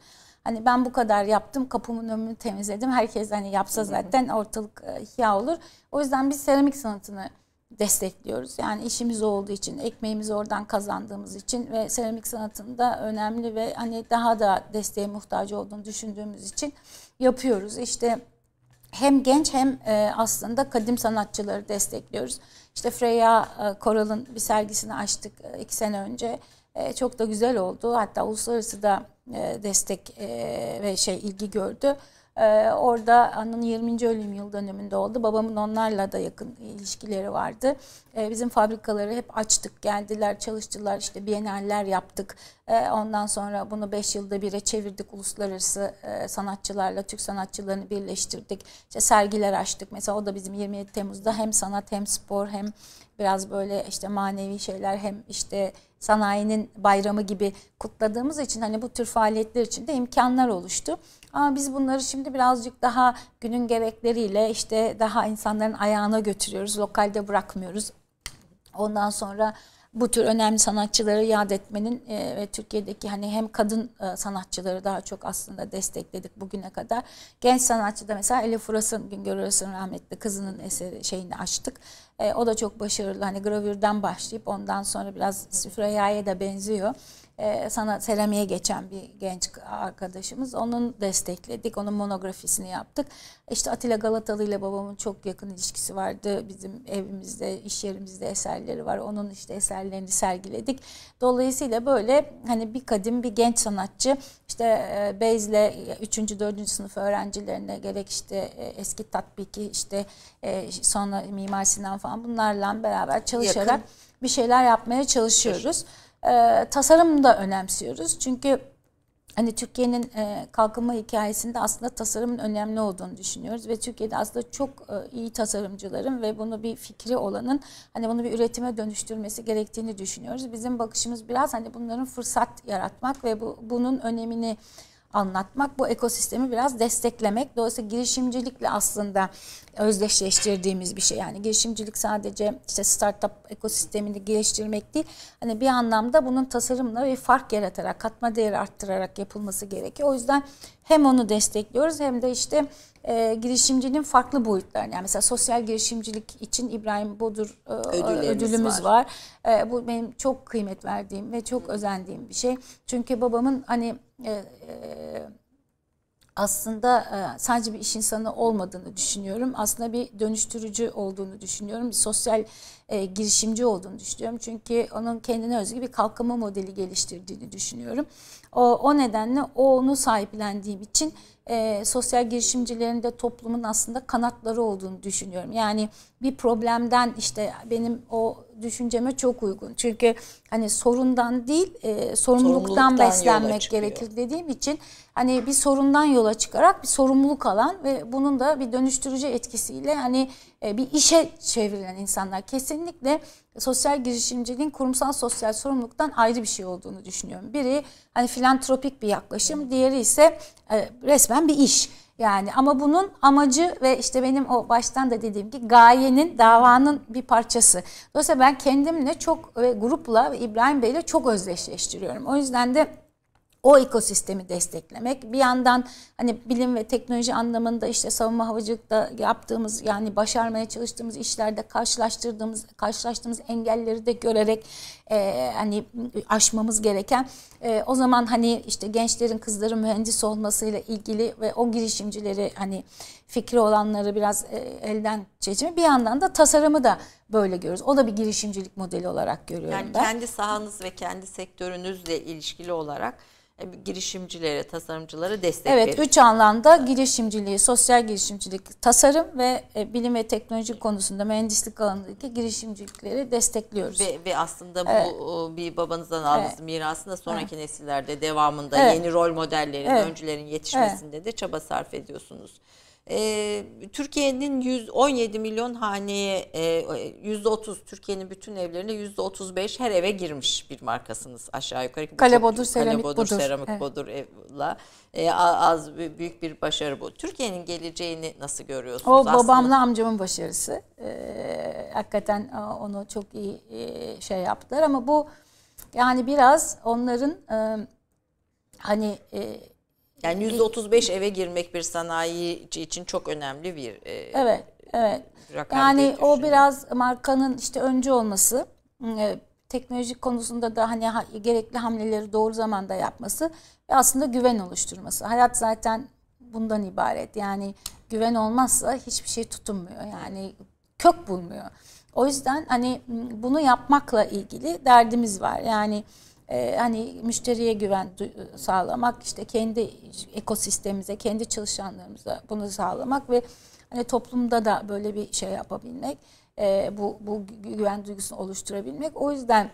S2: Hani ben bu kadar yaptım, kapımın önünü temizledim. Herkes hani yapsa zaten ortalık e, ihya olur. O yüzden biz seramik sanatını destekliyoruz. Yani işimiz olduğu için, ekmeğimizi oradan kazandığımız için ve seramik sanatında önemli ve hani daha da desteğe muhtaç olduğunu düşündüğümüz için yapıyoruz. İşte hem genç hem e, aslında kadim sanatçıları destekliyoruz. İşte Freya e, Koral'ın bir sergisini açtık iki sene önce. E, çok da güzel oldu. Hatta uluslararası da e, destek e, ve şey ilgi gördü. orada annenin 20. ölüm yıl dönümünde oldu. Babamın onlarla da yakın ilişkileri vardı. bizim fabrikaları hep açtık. Geldiler, çalıştılar. İşte bienaller yaptık. ondan sonra bunu 5 yılda bire çevirdik. Uluslararası sanatçılarla Türk sanatçılarını birleştirdik. İşte sergiler açtık. Mesela o da bizim 27 Temmuz'da hem sanat hem spor hem biraz böyle işte manevi şeyler hem işte sanayinin bayramı gibi kutladığımız için hani bu tür faaliyetler için de imkanlar oluştu. Ama biz bunları şimdi birazcık daha günün gerekleriyle işte daha insanların ayağına götürüyoruz. Lokalde bırakmıyoruz. Ondan sonra bu tür önemli sanatçıları yad etmenin e, ve Türkiye'deki hani hem kadın e, sanatçıları daha çok aslında destekledik bugüne kadar. Genç sanatçı da mesela Elif Uras'ın Güngör Uras'ın rahmetli kızının eseri şeyini açtık. E, o da çok başarılı. Hani gravürden başlayıp ondan sonra biraz Süfreya'ya da benziyor e, ee, sanat seramiğe geçen bir genç arkadaşımız. Onun destekledik. Onun monografisini yaptık. İşte Atilla Galatalı ile babamın çok yakın ilişkisi vardı. Bizim evimizde, iş yerimizde eserleri var. Onun işte eserlerini sergiledik. Dolayısıyla böyle hani bir kadim bir genç sanatçı işte e, Beyz'le 3. 4. sınıf öğrencilerine gerek işte e, eski tatbiki işte e, sonra Mimar Sinan falan bunlarla beraber çalışarak Yakın. bir şeyler yapmaya çalışıyoruz. Yakın. Ee, tasarım da önemsiyoruz. Çünkü hani Türkiye'nin e, kalkınma hikayesinde aslında tasarımın önemli olduğunu düşünüyoruz ve Türkiye'de aslında çok e, iyi tasarımcıların ve bunu bir fikri olanın hani bunu bir üretime dönüştürmesi gerektiğini düşünüyoruz. Bizim bakışımız biraz hani bunların fırsat yaratmak ve bu bunun önemini anlatmak, bu ekosistemi biraz desteklemek. Dolayısıyla girişimcilikle aslında özdeşleştirdiğimiz bir şey. Yani girişimcilik sadece işte startup ekosistemini geliştirmek değil. Hani bir anlamda bunun tasarımla ve fark yaratarak, katma değeri arttırarak yapılması gerekiyor. O yüzden hem onu destekliyoruz hem de işte e, girişimciliğin farklı boyutlarını. Yani mesela sosyal girişimcilik için İbrahim Bodur e, ödülümüz var. var. E, bu benim çok kıymet verdiğim ve çok özendiğim bir şey. Çünkü babamın hani ee, e, aslında e, sadece bir iş insanı olmadığını düşünüyorum. Aslında bir dönüştürücü olduğunu düşünüyorum. Bir sosyal e, girişimci olduğunu düşünüyorum. Çünkü onun kendine özgü bir kalkınma modeli geliştirdiğini düşünüyorum. O, o nedenle o onu sahiplendiğim için e, sosyal girişimcilerin de toplumun aslında kanatları olduğunu düşünüyorum. Yani bir problemden işte benim o düşünceme çok uygun. Çünkü hani sorundan değil e, sorumluluktan, beslenmek gerekir dediğim için hani bir sorundan yola çıkarak bir sorumluluk alan ve bunun da bir dönüştürücü etkisiyle hani e, bir işe çevrilen insanlar kesinlikle sosyal girişimciliğin kurumsal sosyal sorumluluktan ayrı bir şey olduğunu düşünüyorum. Biri hani filantropik bir yaklaşım, diğeri ise e, resmen bir iş. Yani ama bunun amacı ve işte benim o baştan da dediğim ki gayenin, davanın bir parçası. Dolayısıyla ben kendimle çok ve grupla ve İbrahim Bey'le çok özdeşleştiriyorum. O yüzden de o ekosistemi desteklemek. Bir yandan hani bilim ve teknoloji anlamında işte savunma havacılıkta yaptığımız yani başarmaya çalıştığımız işlerde karşılaştırdığımız karşılaştığımız engelleri de görerek e, hani aşmamız gereken e, o zaman hani işte gençlerin kızların mühendis olmasıyla ilgili ve o girişimcileri hani fikri olanları biraz e, elden çekimi bir yandan da tasarımı da böyle görüyoruz. O da bir girişimcilik modeli olarak görüyorum yani ben. Yani
S1: kendi sahanız ve kendi sektörünüzle ilişkili olarak e, girişimcilere, tasarımcılara destek evet, verir. Evet, üç
S2: anlamda girişimciliği, sosyal girişimcilik, tasarım ve e, bilim ve teknoloji konusunda mühendislik alanındaki girişimcilikleri destekliyoruz. Ve, ve
S1: aslında evet. bu bir babanızdan aldığınız evet. mirasın da sonraki evet. nesillerde devamında evet. yeni rol modellerin, evet. öncülerin yetişmesinde evet. de çaba sarf ediyorsunuz. E, Türkiye'nin 117 milyon haneye e, e, yüzde %30 Türkiye'nin bütün evlerine evlerinde %35 her eve girmiş bir markasınız aşağı yukarı. Kalebodur, Seramik Kalebodur, Bodur. Seramik Bodur evla. E, az büyük bir başarı bu. Türkiye'nin geleceğini nasıl görüyorsunuz? O aslında? babamla
S2: amcamın başarısı. E, hakikaten e, onu çok iyi
S1: şey yaptılar ama
S2: bu yani biraz onların e, hani e,
S1: yani %35 eve girmek bir sanayici için çok önemli bir e, Evet, evet. Rakam yani
S2: o biraz markanın işte önce olması, e, teknolojik konusunda da hani gerekli hamleleri doğru zamanda yapması ve aslında güven oluşturması. Hayat zaten bundan ibaret. Yani güven olmazsa hiçbir şey tutunmuyor. Yani kök bulmuyor. O yüzden hani bunu yapmakla ilgili derdimiz var. Yani e, hani müşteriye güven sağlamak işte kendi ekosistemimize, kendi çalışanlarımıza bunu sağlamak ve hani toplumda da böyle bir şey yapabilmek, e, bu bu güven duygusunu oluşturabilmek. O yüzden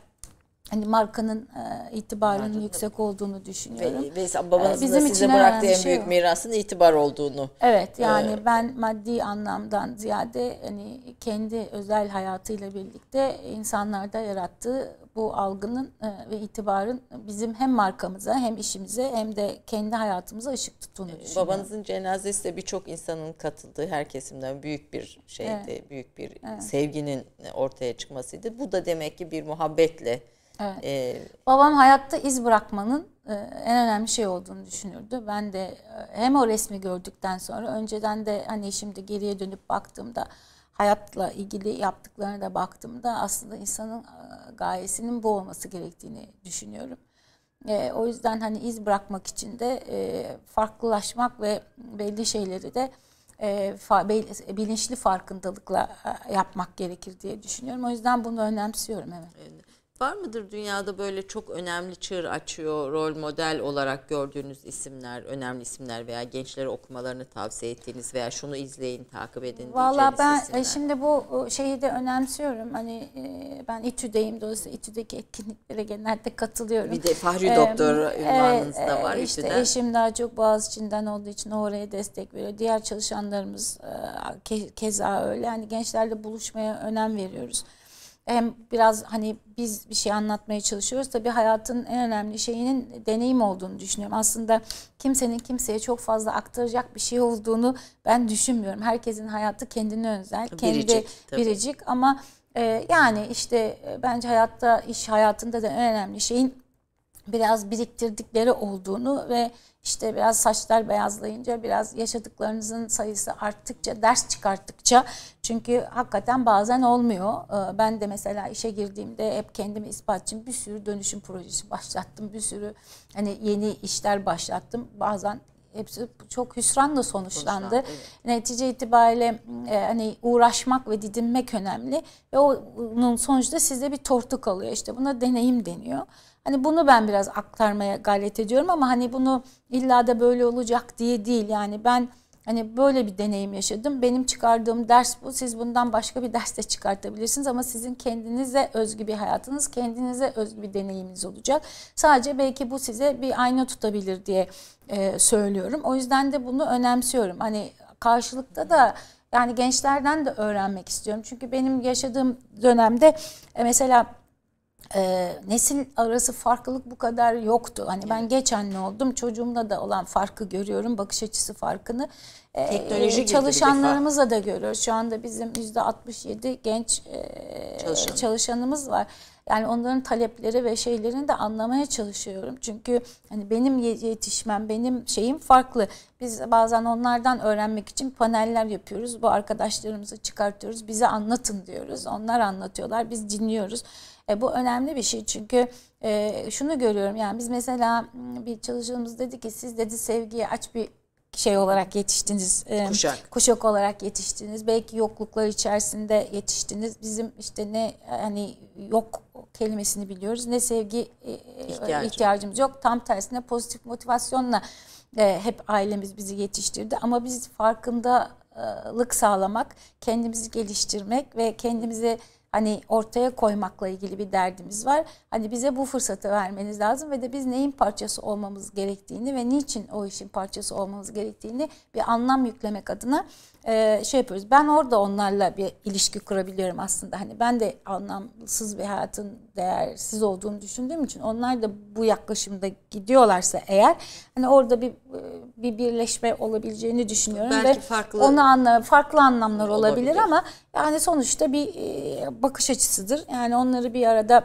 S2: hani markanın e, itibarının Marka, yüksek tabii. olduğunu
S1: düşünüyorum. Ve, ve babanızın ee, Bizim da size bıraktığı en şey büyük şey mirasın itibar olduğunu. Evet yani
S2: ee, ben maddi anlamdan ziyade hani kendi özel hayatıyla birlikte insanlarda yarattığı bu algının e, ve itibarın bizim hem markamıza hem işimize hem de kendi hayatımıza ışık tuttuğunu e, düşünüyorum. Babanızın
S1: cenazesi de birçok insanın katıldığı her kesimden büyük bir şeydi. Evet. Büyük bir evet. sevginin ortaya çıkmasıydı. Bu da demek ki bir muhabbetle Evet. Ee,
S2: Babam hayatta iz bırakmanın e, en önemli şey olduğunu düşünürdü. Ben de e, hem o resmi gördükten sonra önceden de hani şimdi geriye dönüp baktığımda hayatla ilgili yaptıklarına da baktığımda aslında insanın e, gayesinin bu olması gerektiğini düşünüyorum. o yüzden hani iz bırakmak için de farklılaşmak ve belli şeyleri de bilinçli farkındalıkla yapmak gerekir diye düşünüyorum. O yüzden bunu önemsiyorum evet. evet.
S1: Var mıdır dünyada böyle çok önemli çığır açıyor rol model olarak gördüğünüz isimler, önemli isimler veya gençlere okumalarını tavsiye ettiğiniz veya şunu izleyin, takip edin Valla ben e, isimler.
S2: şimdi bu şeyi de önemsiyorum. Hani e, ben İTÜ'deyim dolayısıyla İTÜ'deki etkinliklere genelde katılıyorum. Bir de Fahri ee, Doktor e, ünvanınız
S3: e, da var işte İTÜ'den. Eşim
S2: daha çok Boğaziçi'nden olduğu için oraya destek veriyor. Diğer çalışanlarımız keza öyle. Hani gençlerle buluşmaya önem veriyoruz hem biraz hani biz bir şey anlatmaya çalışıyoruz. Tabii hayatın en önemli şeyinin deneyim olduğunu düşünüyorum. Aslında kimsenin kimseye çok fazla aktaracak bir şey olduğunu ben düşünmüyorum. Herkesin hayatı kendine özel, kendi biricik, biricik ama e, yani işte e, bence hayatta iş hayatında da en önemli şeyin biraz biriktirdikleri olduğunu ve işte biraz saçlar beyazlayınca, biraz yaşadıklarınızın sayısı arttıkça, ders çıkarttıkça çünkü hakikaten bazen olmuyor. Ee, ben de mesela işe girdiğimde hep kendimi ispat için bir sürü dönüşüm projesi başlattım. Bir sürü hani yeni işler başlattım. Bazen hepsi çok hüsranla sonuçlandı. Sonuçlandı evet. Netice itibariyle e, hani uğraşmak ve didinmek önemli ve onun sonucunda size bir tortu kalıyor. İşte buna deneyim deniyor. Hani bunu ben biraz aktarmaya gayret ediyorum ama hani bunu illa da böyle olacak diye değil. Yani ben hani böyle bir deneyim yaşadım. Benim çıkardığım ders bu. Siz bundan başka bir ders de çıkartabilirsiniz ama sizin kendinize özgü bir hayatınız, kendinize özgü bir deneyiminiz olacak. Sadece belki bu size bir ayna tutabilir diye e, söylüyorum. O yüzden de bunu önemsiyorum. Hani karşılıkta da yani gençlerden de öğrenmek istiyorum. Çünkü benim yaşadığım dönemde e, mesela e, nesil arası farklılık bu kadar yoktu. Hani ben geç anne oldum. çocuğumla da olan farkı görüyorum. Bakış açısı farkını. E, Teknoloji çalışanlarımızla da görüyoruz. Şu anda bizim %67 genç e, çalışanımız var. Yani onların talepleri ve şeylerini de anlamaya çalışıyorum. Çünkü hani benim yetişmem, benim şeyim farklı. Biz bazen onlardan öğrenmek için paneller yapıyoruz. Bu arkadaşlarımızı çıkartıyoruz. Bize anlatın diyoruz. Onlar anlatıyorlar. Biz dinliyoruz. E, bu önemli bir şey çünkü e, şunu görüyorum yani biz mesela bir çalışanımız dedi ki siz dedi sevgiye aç bir şey olarak yetiştiniz. E, kuşak. Kuşak olarak yetiştiniz. Belki yokluklar içerisinde yetiştiniz. Bizim işte ne hani yok kelimesini biliyoruz. Ne sevgi e, e, İhtiyacım. ihtiyacımız yok. Tam tersine pozitif motivasyonla hep ailemiz bizi yetiştirdi ama biz farkındalık sağlamak, kendimizi geliştirmek ve kendimizi hani ortaya koymakla ilgili bir derdimiz var. Hani bize bu fırsatı vermeniz lazım ve de biz neyin parçası olmamız gerektiğini ve niçin o işin parçası olmamız gerektiğini bir anlam yüklemek adına e, şey yapıyoruz. Ben orada onlarla bir ilişki kurabiliyorum aslında. Hani ben de anlamsız bir hayatın değersiz olduğunu düşündüğüm için onlar da bu yaklaşımda gidiyorlarsa eğer hani orada bir e, bir birleşme olabileceğini düşünüyorum Belki ve farklı onu anla farklı anlamlar olabilir, olabilir ama yani sonuçta bir e, bakış açısıdır. Yani onları bir arada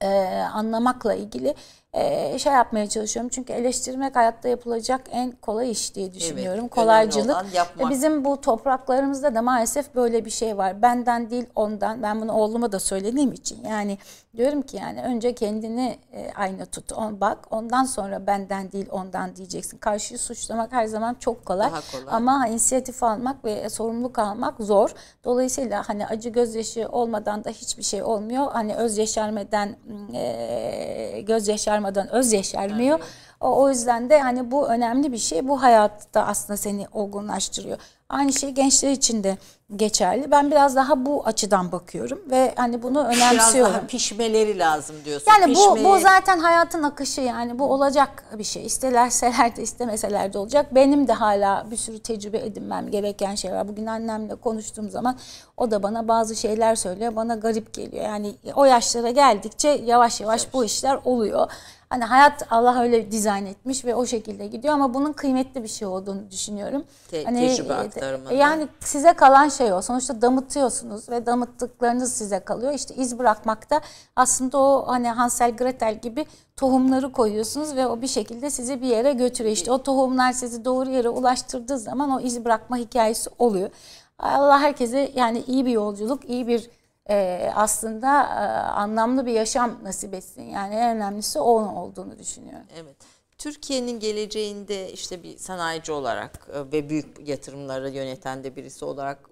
S2: e, anlamakla ilgili e, şey yapmaya çalışıyorum. Çünkü eleştirmek hayatta yapılacak en kolay iş diye düşünüyorum. Evet, Kolaycılık. E, bizim bu topraklarımızda da maalesef böyle bir şey var. Benden değil ondan. Ben bunu oğluma da söylediğim için. Yani diyorum ki yani önce kendini e, ayna tut. On, bak ondan sonra benden değil ondan diyeceksin. Karşıyı suçlamak her zaman çok kolay. kolay. Ama inisiyatif almak ve e, sorumluluk almak zor. Dolayısıyla hani acı gözyaşı olmadan da hiçbir şey olmuyor. Hani öz yaşarmeden e, göz yaşar yaşarmadan öz yaşarmıyor. Evet. O, o yüzden de hani bu önemli bir şey. Bu hayatta aslında seni olgunlaştırıyor. Aynı şey gençler için de geçerli. Ben biraz daha bu açıdan bakıyorum ve hani bunu önemsiyorum. daha
S1: pişmeleri lazım diyorsun. Yani bu bu zaten
S2: hayatın akışı yani bu olacak bir şey. İsterlerseler de istemeseler de olacak. Benim de hala bir sürü tecrübe edinmem gereken şey var. Bugün annemle konuştuğum zaman o da bana bazı şeyler söylüyor. Bana garip geliyor. Yani o yaşlara geldikçe yavaş yavaş bu işler oluyor. Hani hayat Allah öyle dizayn etmiş ve o şekilde gidiyor ama bunun kıymetli bir şey olduğunu düşünüyorum. Te hani, tecrübe aktarımı. Yani size kalan şey o. Sonuçta damıtıyorsunuz ve damıttıklarınız size kalıyor. İşte iz bırakmak da aslında o hani Hansel Gretel gibi tohumları koyuyorsunuz ve o bir şekilde sizi bir yere götürüyor. İşte o tohumlar sizi doğru yere ulaştırdığı zaman o iz bırakma hikayesi oluyor. Allah herkese yani iyi bir yolculuk, iyi bir e, aslında e, anlamlı bir yaşam nasip etsin. Yani en önemlisi o olduğunu düşünüyorum.
S1: Evet. Türkiye'nin geleceğinde işte bir sanayici olarak e, ve büyük yatırımları yöneten de birisi olarak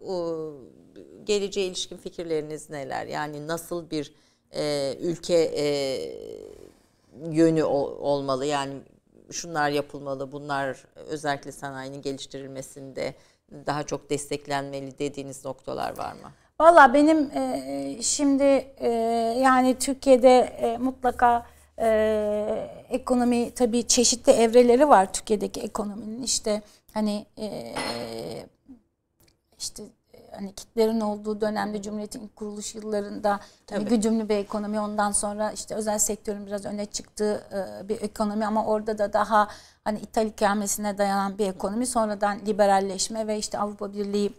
S1: geleceğe ilişkin fikirleriniz neler? Yani nasıl bir e, ülke e, yönü olmalı? Yani şunlar yapılmalı, bunlar özellikle sanayinin geliştirilmesinde daha çok desteklenmeli dediğiniz noktalar var mı?
S2: Valla benim e, şimdi e, yani Türkiye'de e, mutlaka e, ekonomi tabii çeşitli evreleri var Türkiye'deki ekonominin işte hani e, işte hani kitlerin olduğu dönemde Cumhuriyet'in kuruluş yıllarında hani tabii. güdümlü bir ekonomi ondan sonra işte özel sektörün biraz öne çıktığı e, bir ekonomi ama orada da daha hani İtal ikamesine dayanan bir ekonomi sonradan liberalleşme ve işte Avrupa Birliği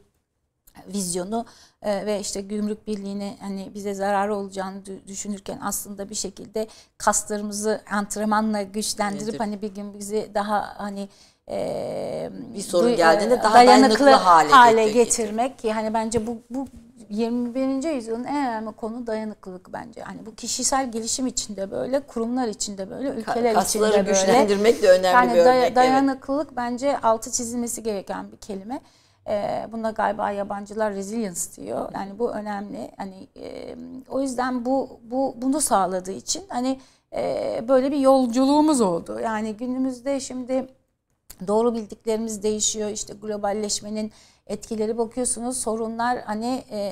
S2: vizyonu e, ve işte gümrük birliğini hani bize zarar olacağını düşünürken aslında bir şekilde kaslarımızı antrenmanla güçlendirip evet, hani bir gün bizi daha hani e, bir sorun e, geldiğinde daha dayanıklı, dayanıklı hale, hale getirmek. getirmek ki hani bence bu bu 21. yüzyılın en önemli konu dayanıklılık bence. Hani bu kişisel gelişim içinde böyle, kurumlar içinde böyle, ülkeler Kasları içinde böyle. Kasları güçlendirmek de önemli yani bir örnek. Dayanıklılık evet. bence altı çizilmesi gereken bir kelime. E, buna galiba yabancılar resilience diyor. Yani bu önemli. Hani e, o yüzden bu bu bunu sağladığı için hani e, böyle bir yolculuğumuz oldu. Yani günümüzde şimdi doğru bildiklerimiz değişiyor. İşte globalleşmenin etkileri bakıyorsunuz sorunlar hani e,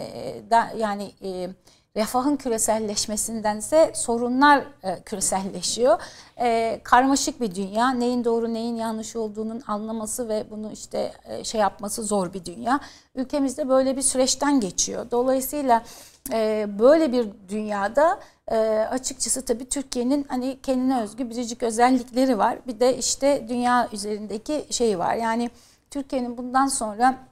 S2: da, yani e, refahın küreselleşmesindense sorunlar e, küreselleşiyor. E, karmaşık bir dünya. Neyin doğru neyin yanlış olduğunun anlaması ve bunu işte e, şey yapması zor bir dünya. Ülkemizde böyle bir süreçten geçiyor. Dolayısıyla e, böyle bir dünyada e, açıkçası tabii Türkiye'nin hani kendine özgü biricik özellikleri var. Bir de işte dünya üzerindeki şey var. Yani Türkiye'nin bundan sonra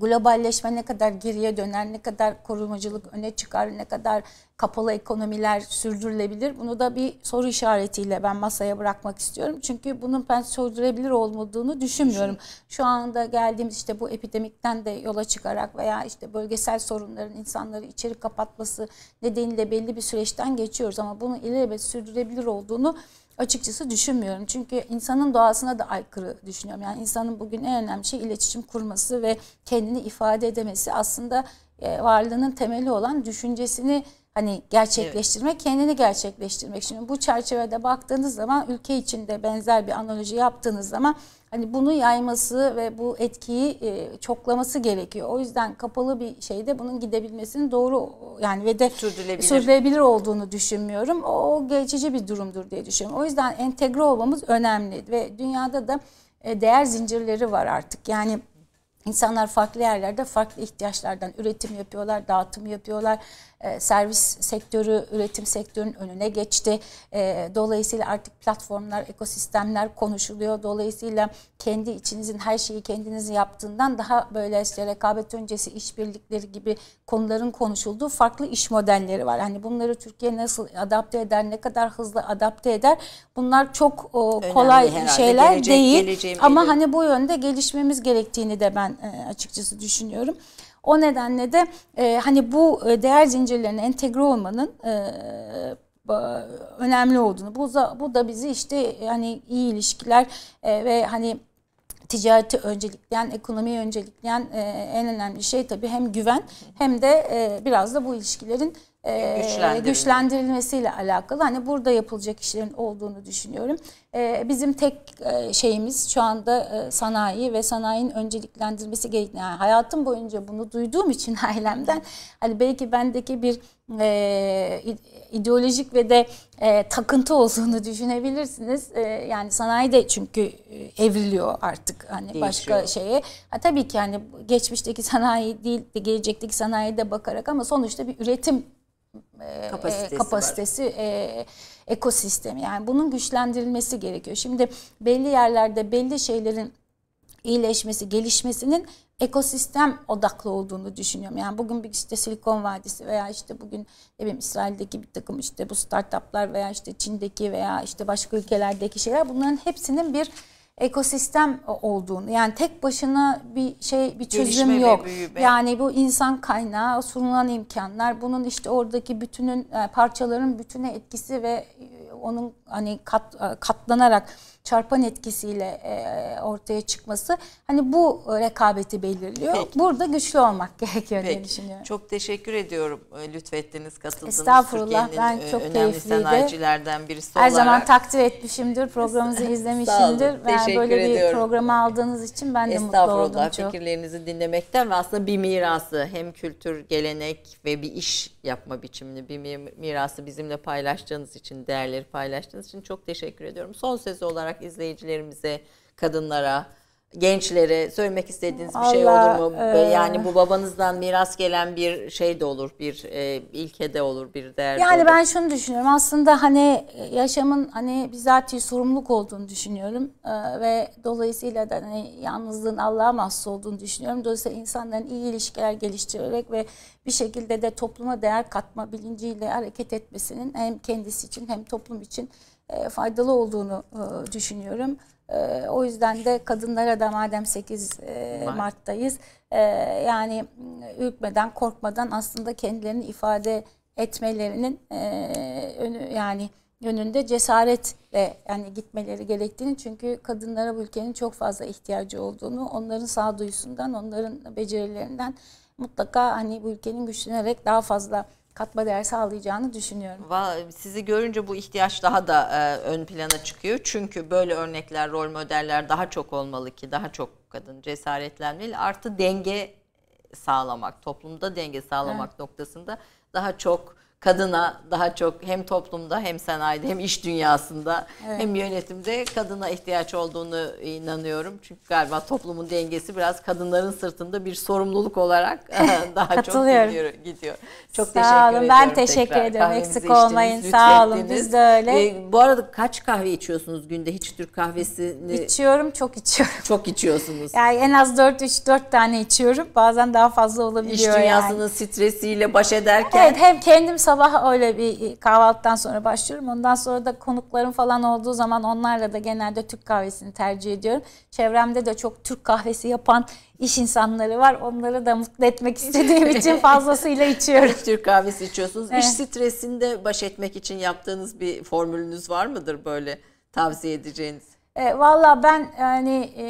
S2: globalleşme ne kadar geriye döner, ne kadar korumacılık öne çıkar, ne kadar kapalı ekonomiler sürdürülebilir? Bunu da bir soru işaretiyle ben masaya bırakmak istiyorum. Çünkü bunun ben sürdürebilir olmadığını düşünmüyorum. Şu anda geldiğimiz işte bu epidemikten de yola çıkarak veya işte bölgesel sorunların insanları içeri kapatması nedeniyle belli bir süreçten geçiyoruz ama bunun ileride sürdürebilir olduğunu Açıkçası düşünmüyorum. Çünkü insanın doğasına da aykırı düşünüyorum. Yani insanın bugün en önemli şey iletişim kurması ve kendini ifade edemesi. Aslında e, varlığının temeli olan düşüncesini hani gerçekleştirmek, evet. kendini gerçekleştirmek. Şimdi bu çerçevede baktığınız zaman ülke içinde benzer bir analoji yaptığınız zaman hani bunu yayması ve bu etkiyi e, çoklaması gerekiyor. O yüzden kapalı bir şeyde bunun gidebilmesinin doğru yani ve de sürdürülebilir, sürdürülebilir olduğunu düşünmüyorum. O geçici bir durumdur diye düşünüyorum. O yüzden entegre olmamız önemli ve dünyada da e, değer zincirleri var artık. Yani insanlar farklı yerlerde farklı ihtiyaçlardan üretim yapıyorlar, dağıtım yapıyorlar. E, servis sektörü, üretim sektörünün önüne geçti. E, dolayısıyla artık platformlar, ekosistemler konuşuluyor. Dolayısıyla kendi içinizin her şeyi kendiniz yaptığından daha böyle işte rekabet öncesi işbirlikleri gibi konuların konuşulduğu farklı iş modelleri var. Hani bunları Türkiye nasıl adapte eder, ne kadar hızlı adapte eder? Bunlar çok kolay herhalde. şeyler gelecek, değil. Ama dedi. hani bu yönde gelişmemiz gerektiğini de ben e, açıkçası düşünüyorum. O nedenle de e, hani bu e, değer zincirlerine entegre olmanın e, önemli olduğunu. Bu da, bu da bizi işte e, hani iyi ilişkiler e, ve hani ticareti öncelikleyen, ekonomiyi öncelikleyen e, en önemli şey tabii hem güven hem de e, biraz da bu ilişkilerin e, güçlendirilmesiyle alakalı. Hani burada yapılacak işlerin olduğunu düşünüyorum. Ee, bizim tek e, şeyimiz şu anda e, sanayi ve sanayinin önceliklendirilmesi gerektiğini. Yani hayatım boyunca bunu duyduğum için ailemden hani belki bendeki bir e, ideolojik ve de takıntı olduğunu düşünebilirsiniz. yani sanayi de çünkü evriliyor artık hani Değişiyor. başka şeye. Ha, tabii ki hani geçmişteki sanayi değil de gelecekteki sanayiye bakarak ama sonuçta bir üretim kapasitesi, kapasitesi e, ekosistemi. Yani bunun güçlendirilmesi gerekiyor. Şimdi belli yerlerde belli şeylerin iyileşmesi, gelişmesinin ekosistem odaklı olduğunu düşünüyorum. Yani bugün bir işte Silikon Vadisi veya işte bugün ne bileyim İsrail'deki bir takım işte bu startuplar veya işte Çin'deki veya işte başka ülkelerdeki şeyler bunların hepsinin bir ekosistem olduğunu yani tek başına bir şey bir çözüm Gelişme yok. Büyüme. Yani bu insan kaynağı sunulan imkanlar bunun işte oradaki bütünün e, parçaların bütüne etkisi ve e, onun hani kat, e, katlanarak çarpan etkisiyle e, ortaya çıkması hani bu rekabeti belirliyor. Peki. Burada güçlü olmak gerekiyor Peki. diye düşünüyorum.
S1: Çok teşekkür ediyorum e, lütfettiniz katıldınız. Estağfurullah ben e, çok önemli keyifliydi. sanatçılardan birisi Her zaman
S2: takdir etmişimdir programımızı izlemişimdir. ben teşekkür böyle ediyorum. bir programı aldığınız için ben de mutlu oldum çok.
S1: fikirlerinizi dinlemekten ve aslında bir mirası hem kültür, gelenek ve bir iş yapma biçimini bir mirası bizimle paylaştığınız için değerleri paylaştığınız için çok teşekkür ediyorum. Son sözü olarak olarak izleyicilerimize, kadınlara, gençlere söylemek istediğiniz bir şey Allah, şey olur mu? E, yani bu babanızdan miras gelen bir şey de olur, bir e, ilke de olur, bir değer. Yani de olur. ben şunu
S2: düşünüyorum. Aslında hani e, yaşamın hani bizatihi sorumluluk olduğunu düşünüyorum e, ve dolayısıyla da hani yalnızlığın Allah'a mahsus olduğunu düşünüyorum. Dolayısıyla insanların iyi ilişkiler geliştirerek ve bir şekilde de topluma değer katma bilinciyle hareket etmesinin hem kendisi için hem toplum için e, faydalı olduğunu e, düşünüyorum. E, o yüzden de kadınlara da madem 8 Mart'tayız yani ıı, ürkmeden korkmadan aslında kendilerini ifade etmelerinin önü yani yönünde cesaretle yani gitmeleri gerektiğini çünkü kadınlara bu ülkenin çok fazla ihtiyacı olduğunu, onların sağduyusundan, onların becerilerinden mutlaka hani bu ülkenin güçlenerek daha fazla katma değer sağlayacağını düşünüyorum.
S1: Sizi görünce bu ihtiyaç daha da e, ön plana çıkıyor. Çünkü böyle örnekler, rol modeller daha çok olmalı ki daha çok kadın cesaretlenmeli. Artı denge sağlamak, toplumda denge sağlamak evet. noktasında daha çok kadına daha çok hem toplumda hem sanayide hem iş dünyasında evet. hem yönetimde kadına ihtiyaç olduğunu inanıyorum. Çünkü galiba toplumun dengesi biraz kadınların sırtında bir sorumluluk olarak daha çok gidiyor. gidiyor. Çok sağ teşekkür olun. ediyorum. Ben teşekkür tekrar. ediyorum. Kahvenizi Eksik olmayın. Sağ olun. Biz de öyle. Ee, bu arada kaç kahve içiyorsunuz günde? Hiç Türk kahvesini içiyorum çok içiyorum. Çok içiyorsunuz.
S2: Yani en az 4 3 4 tane içiyorum. Bazen daha fazla olabiliyor. İş dünyasının yani.
S1: stresiyle
S2: baş ederken. Evet, hem kendim sağ sabah öyle bir kahvaltıdan sonra başlıyorum. Ondan sonra da konuklarım falan olduğu zaman onlarla da genelde Türk kahvesini tercih ediyorum. Çevremde de çok Türk kahvesi yapan iş insanları var. Onları da mutlu etmek istediğim için fazlasıyla içiyorum.
S1: Türk kahvesi içiyorsunuz. Evet. İş stresinde baş etmek için yaptığınız bir formülünüz var mıdır böyle tavsiye edeceğiniz?
S2: E, Valla ben yani e,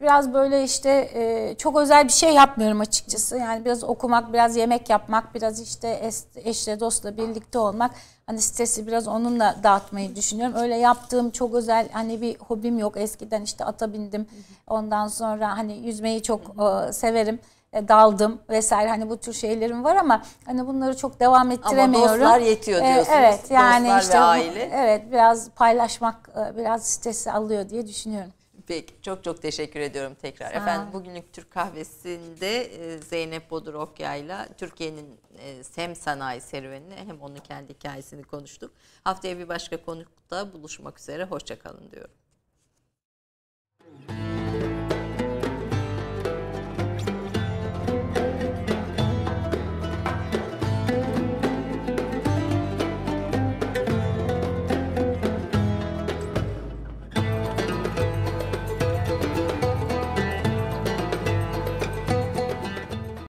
S2: biraz böyle işte e, çok özel bir şey yapmıyorum açıkçası. Yani biraz okumak, biraz yemek yapmak, biraz işte es, eşle dostla birlikte olmak. Hani stresi biraz onunla dağıtmayı düşünüyorum. Öyle yaptığım çok özel hani bir hobim yok. Eskiden işte ata bindim. Ondan sonra hani yüzmeyi çok e, severim. E, daldım vesaire hani bu tür şeylerim var ama hani bunları çok devam ettiremiyorum. Ama dostlar yetiyor e, diyorsunuz. evet yani dostlar işte ve aile. Evet biraz paylaşmak e, biraz stresi alıyor
S1: diye düşünüyorum. Peki çok çok teşekkür ediyorum tekrar. Sağ Efendim bugünlük Türk Kahvesi'nde Zeynep Bodur Okya'yla Türkiye'nin hem sanayi serüvenini hem onun kendi hikayesini konuştuk. Haftaya bir başka konukta buluşmak üzere hoşçakalın diyorum.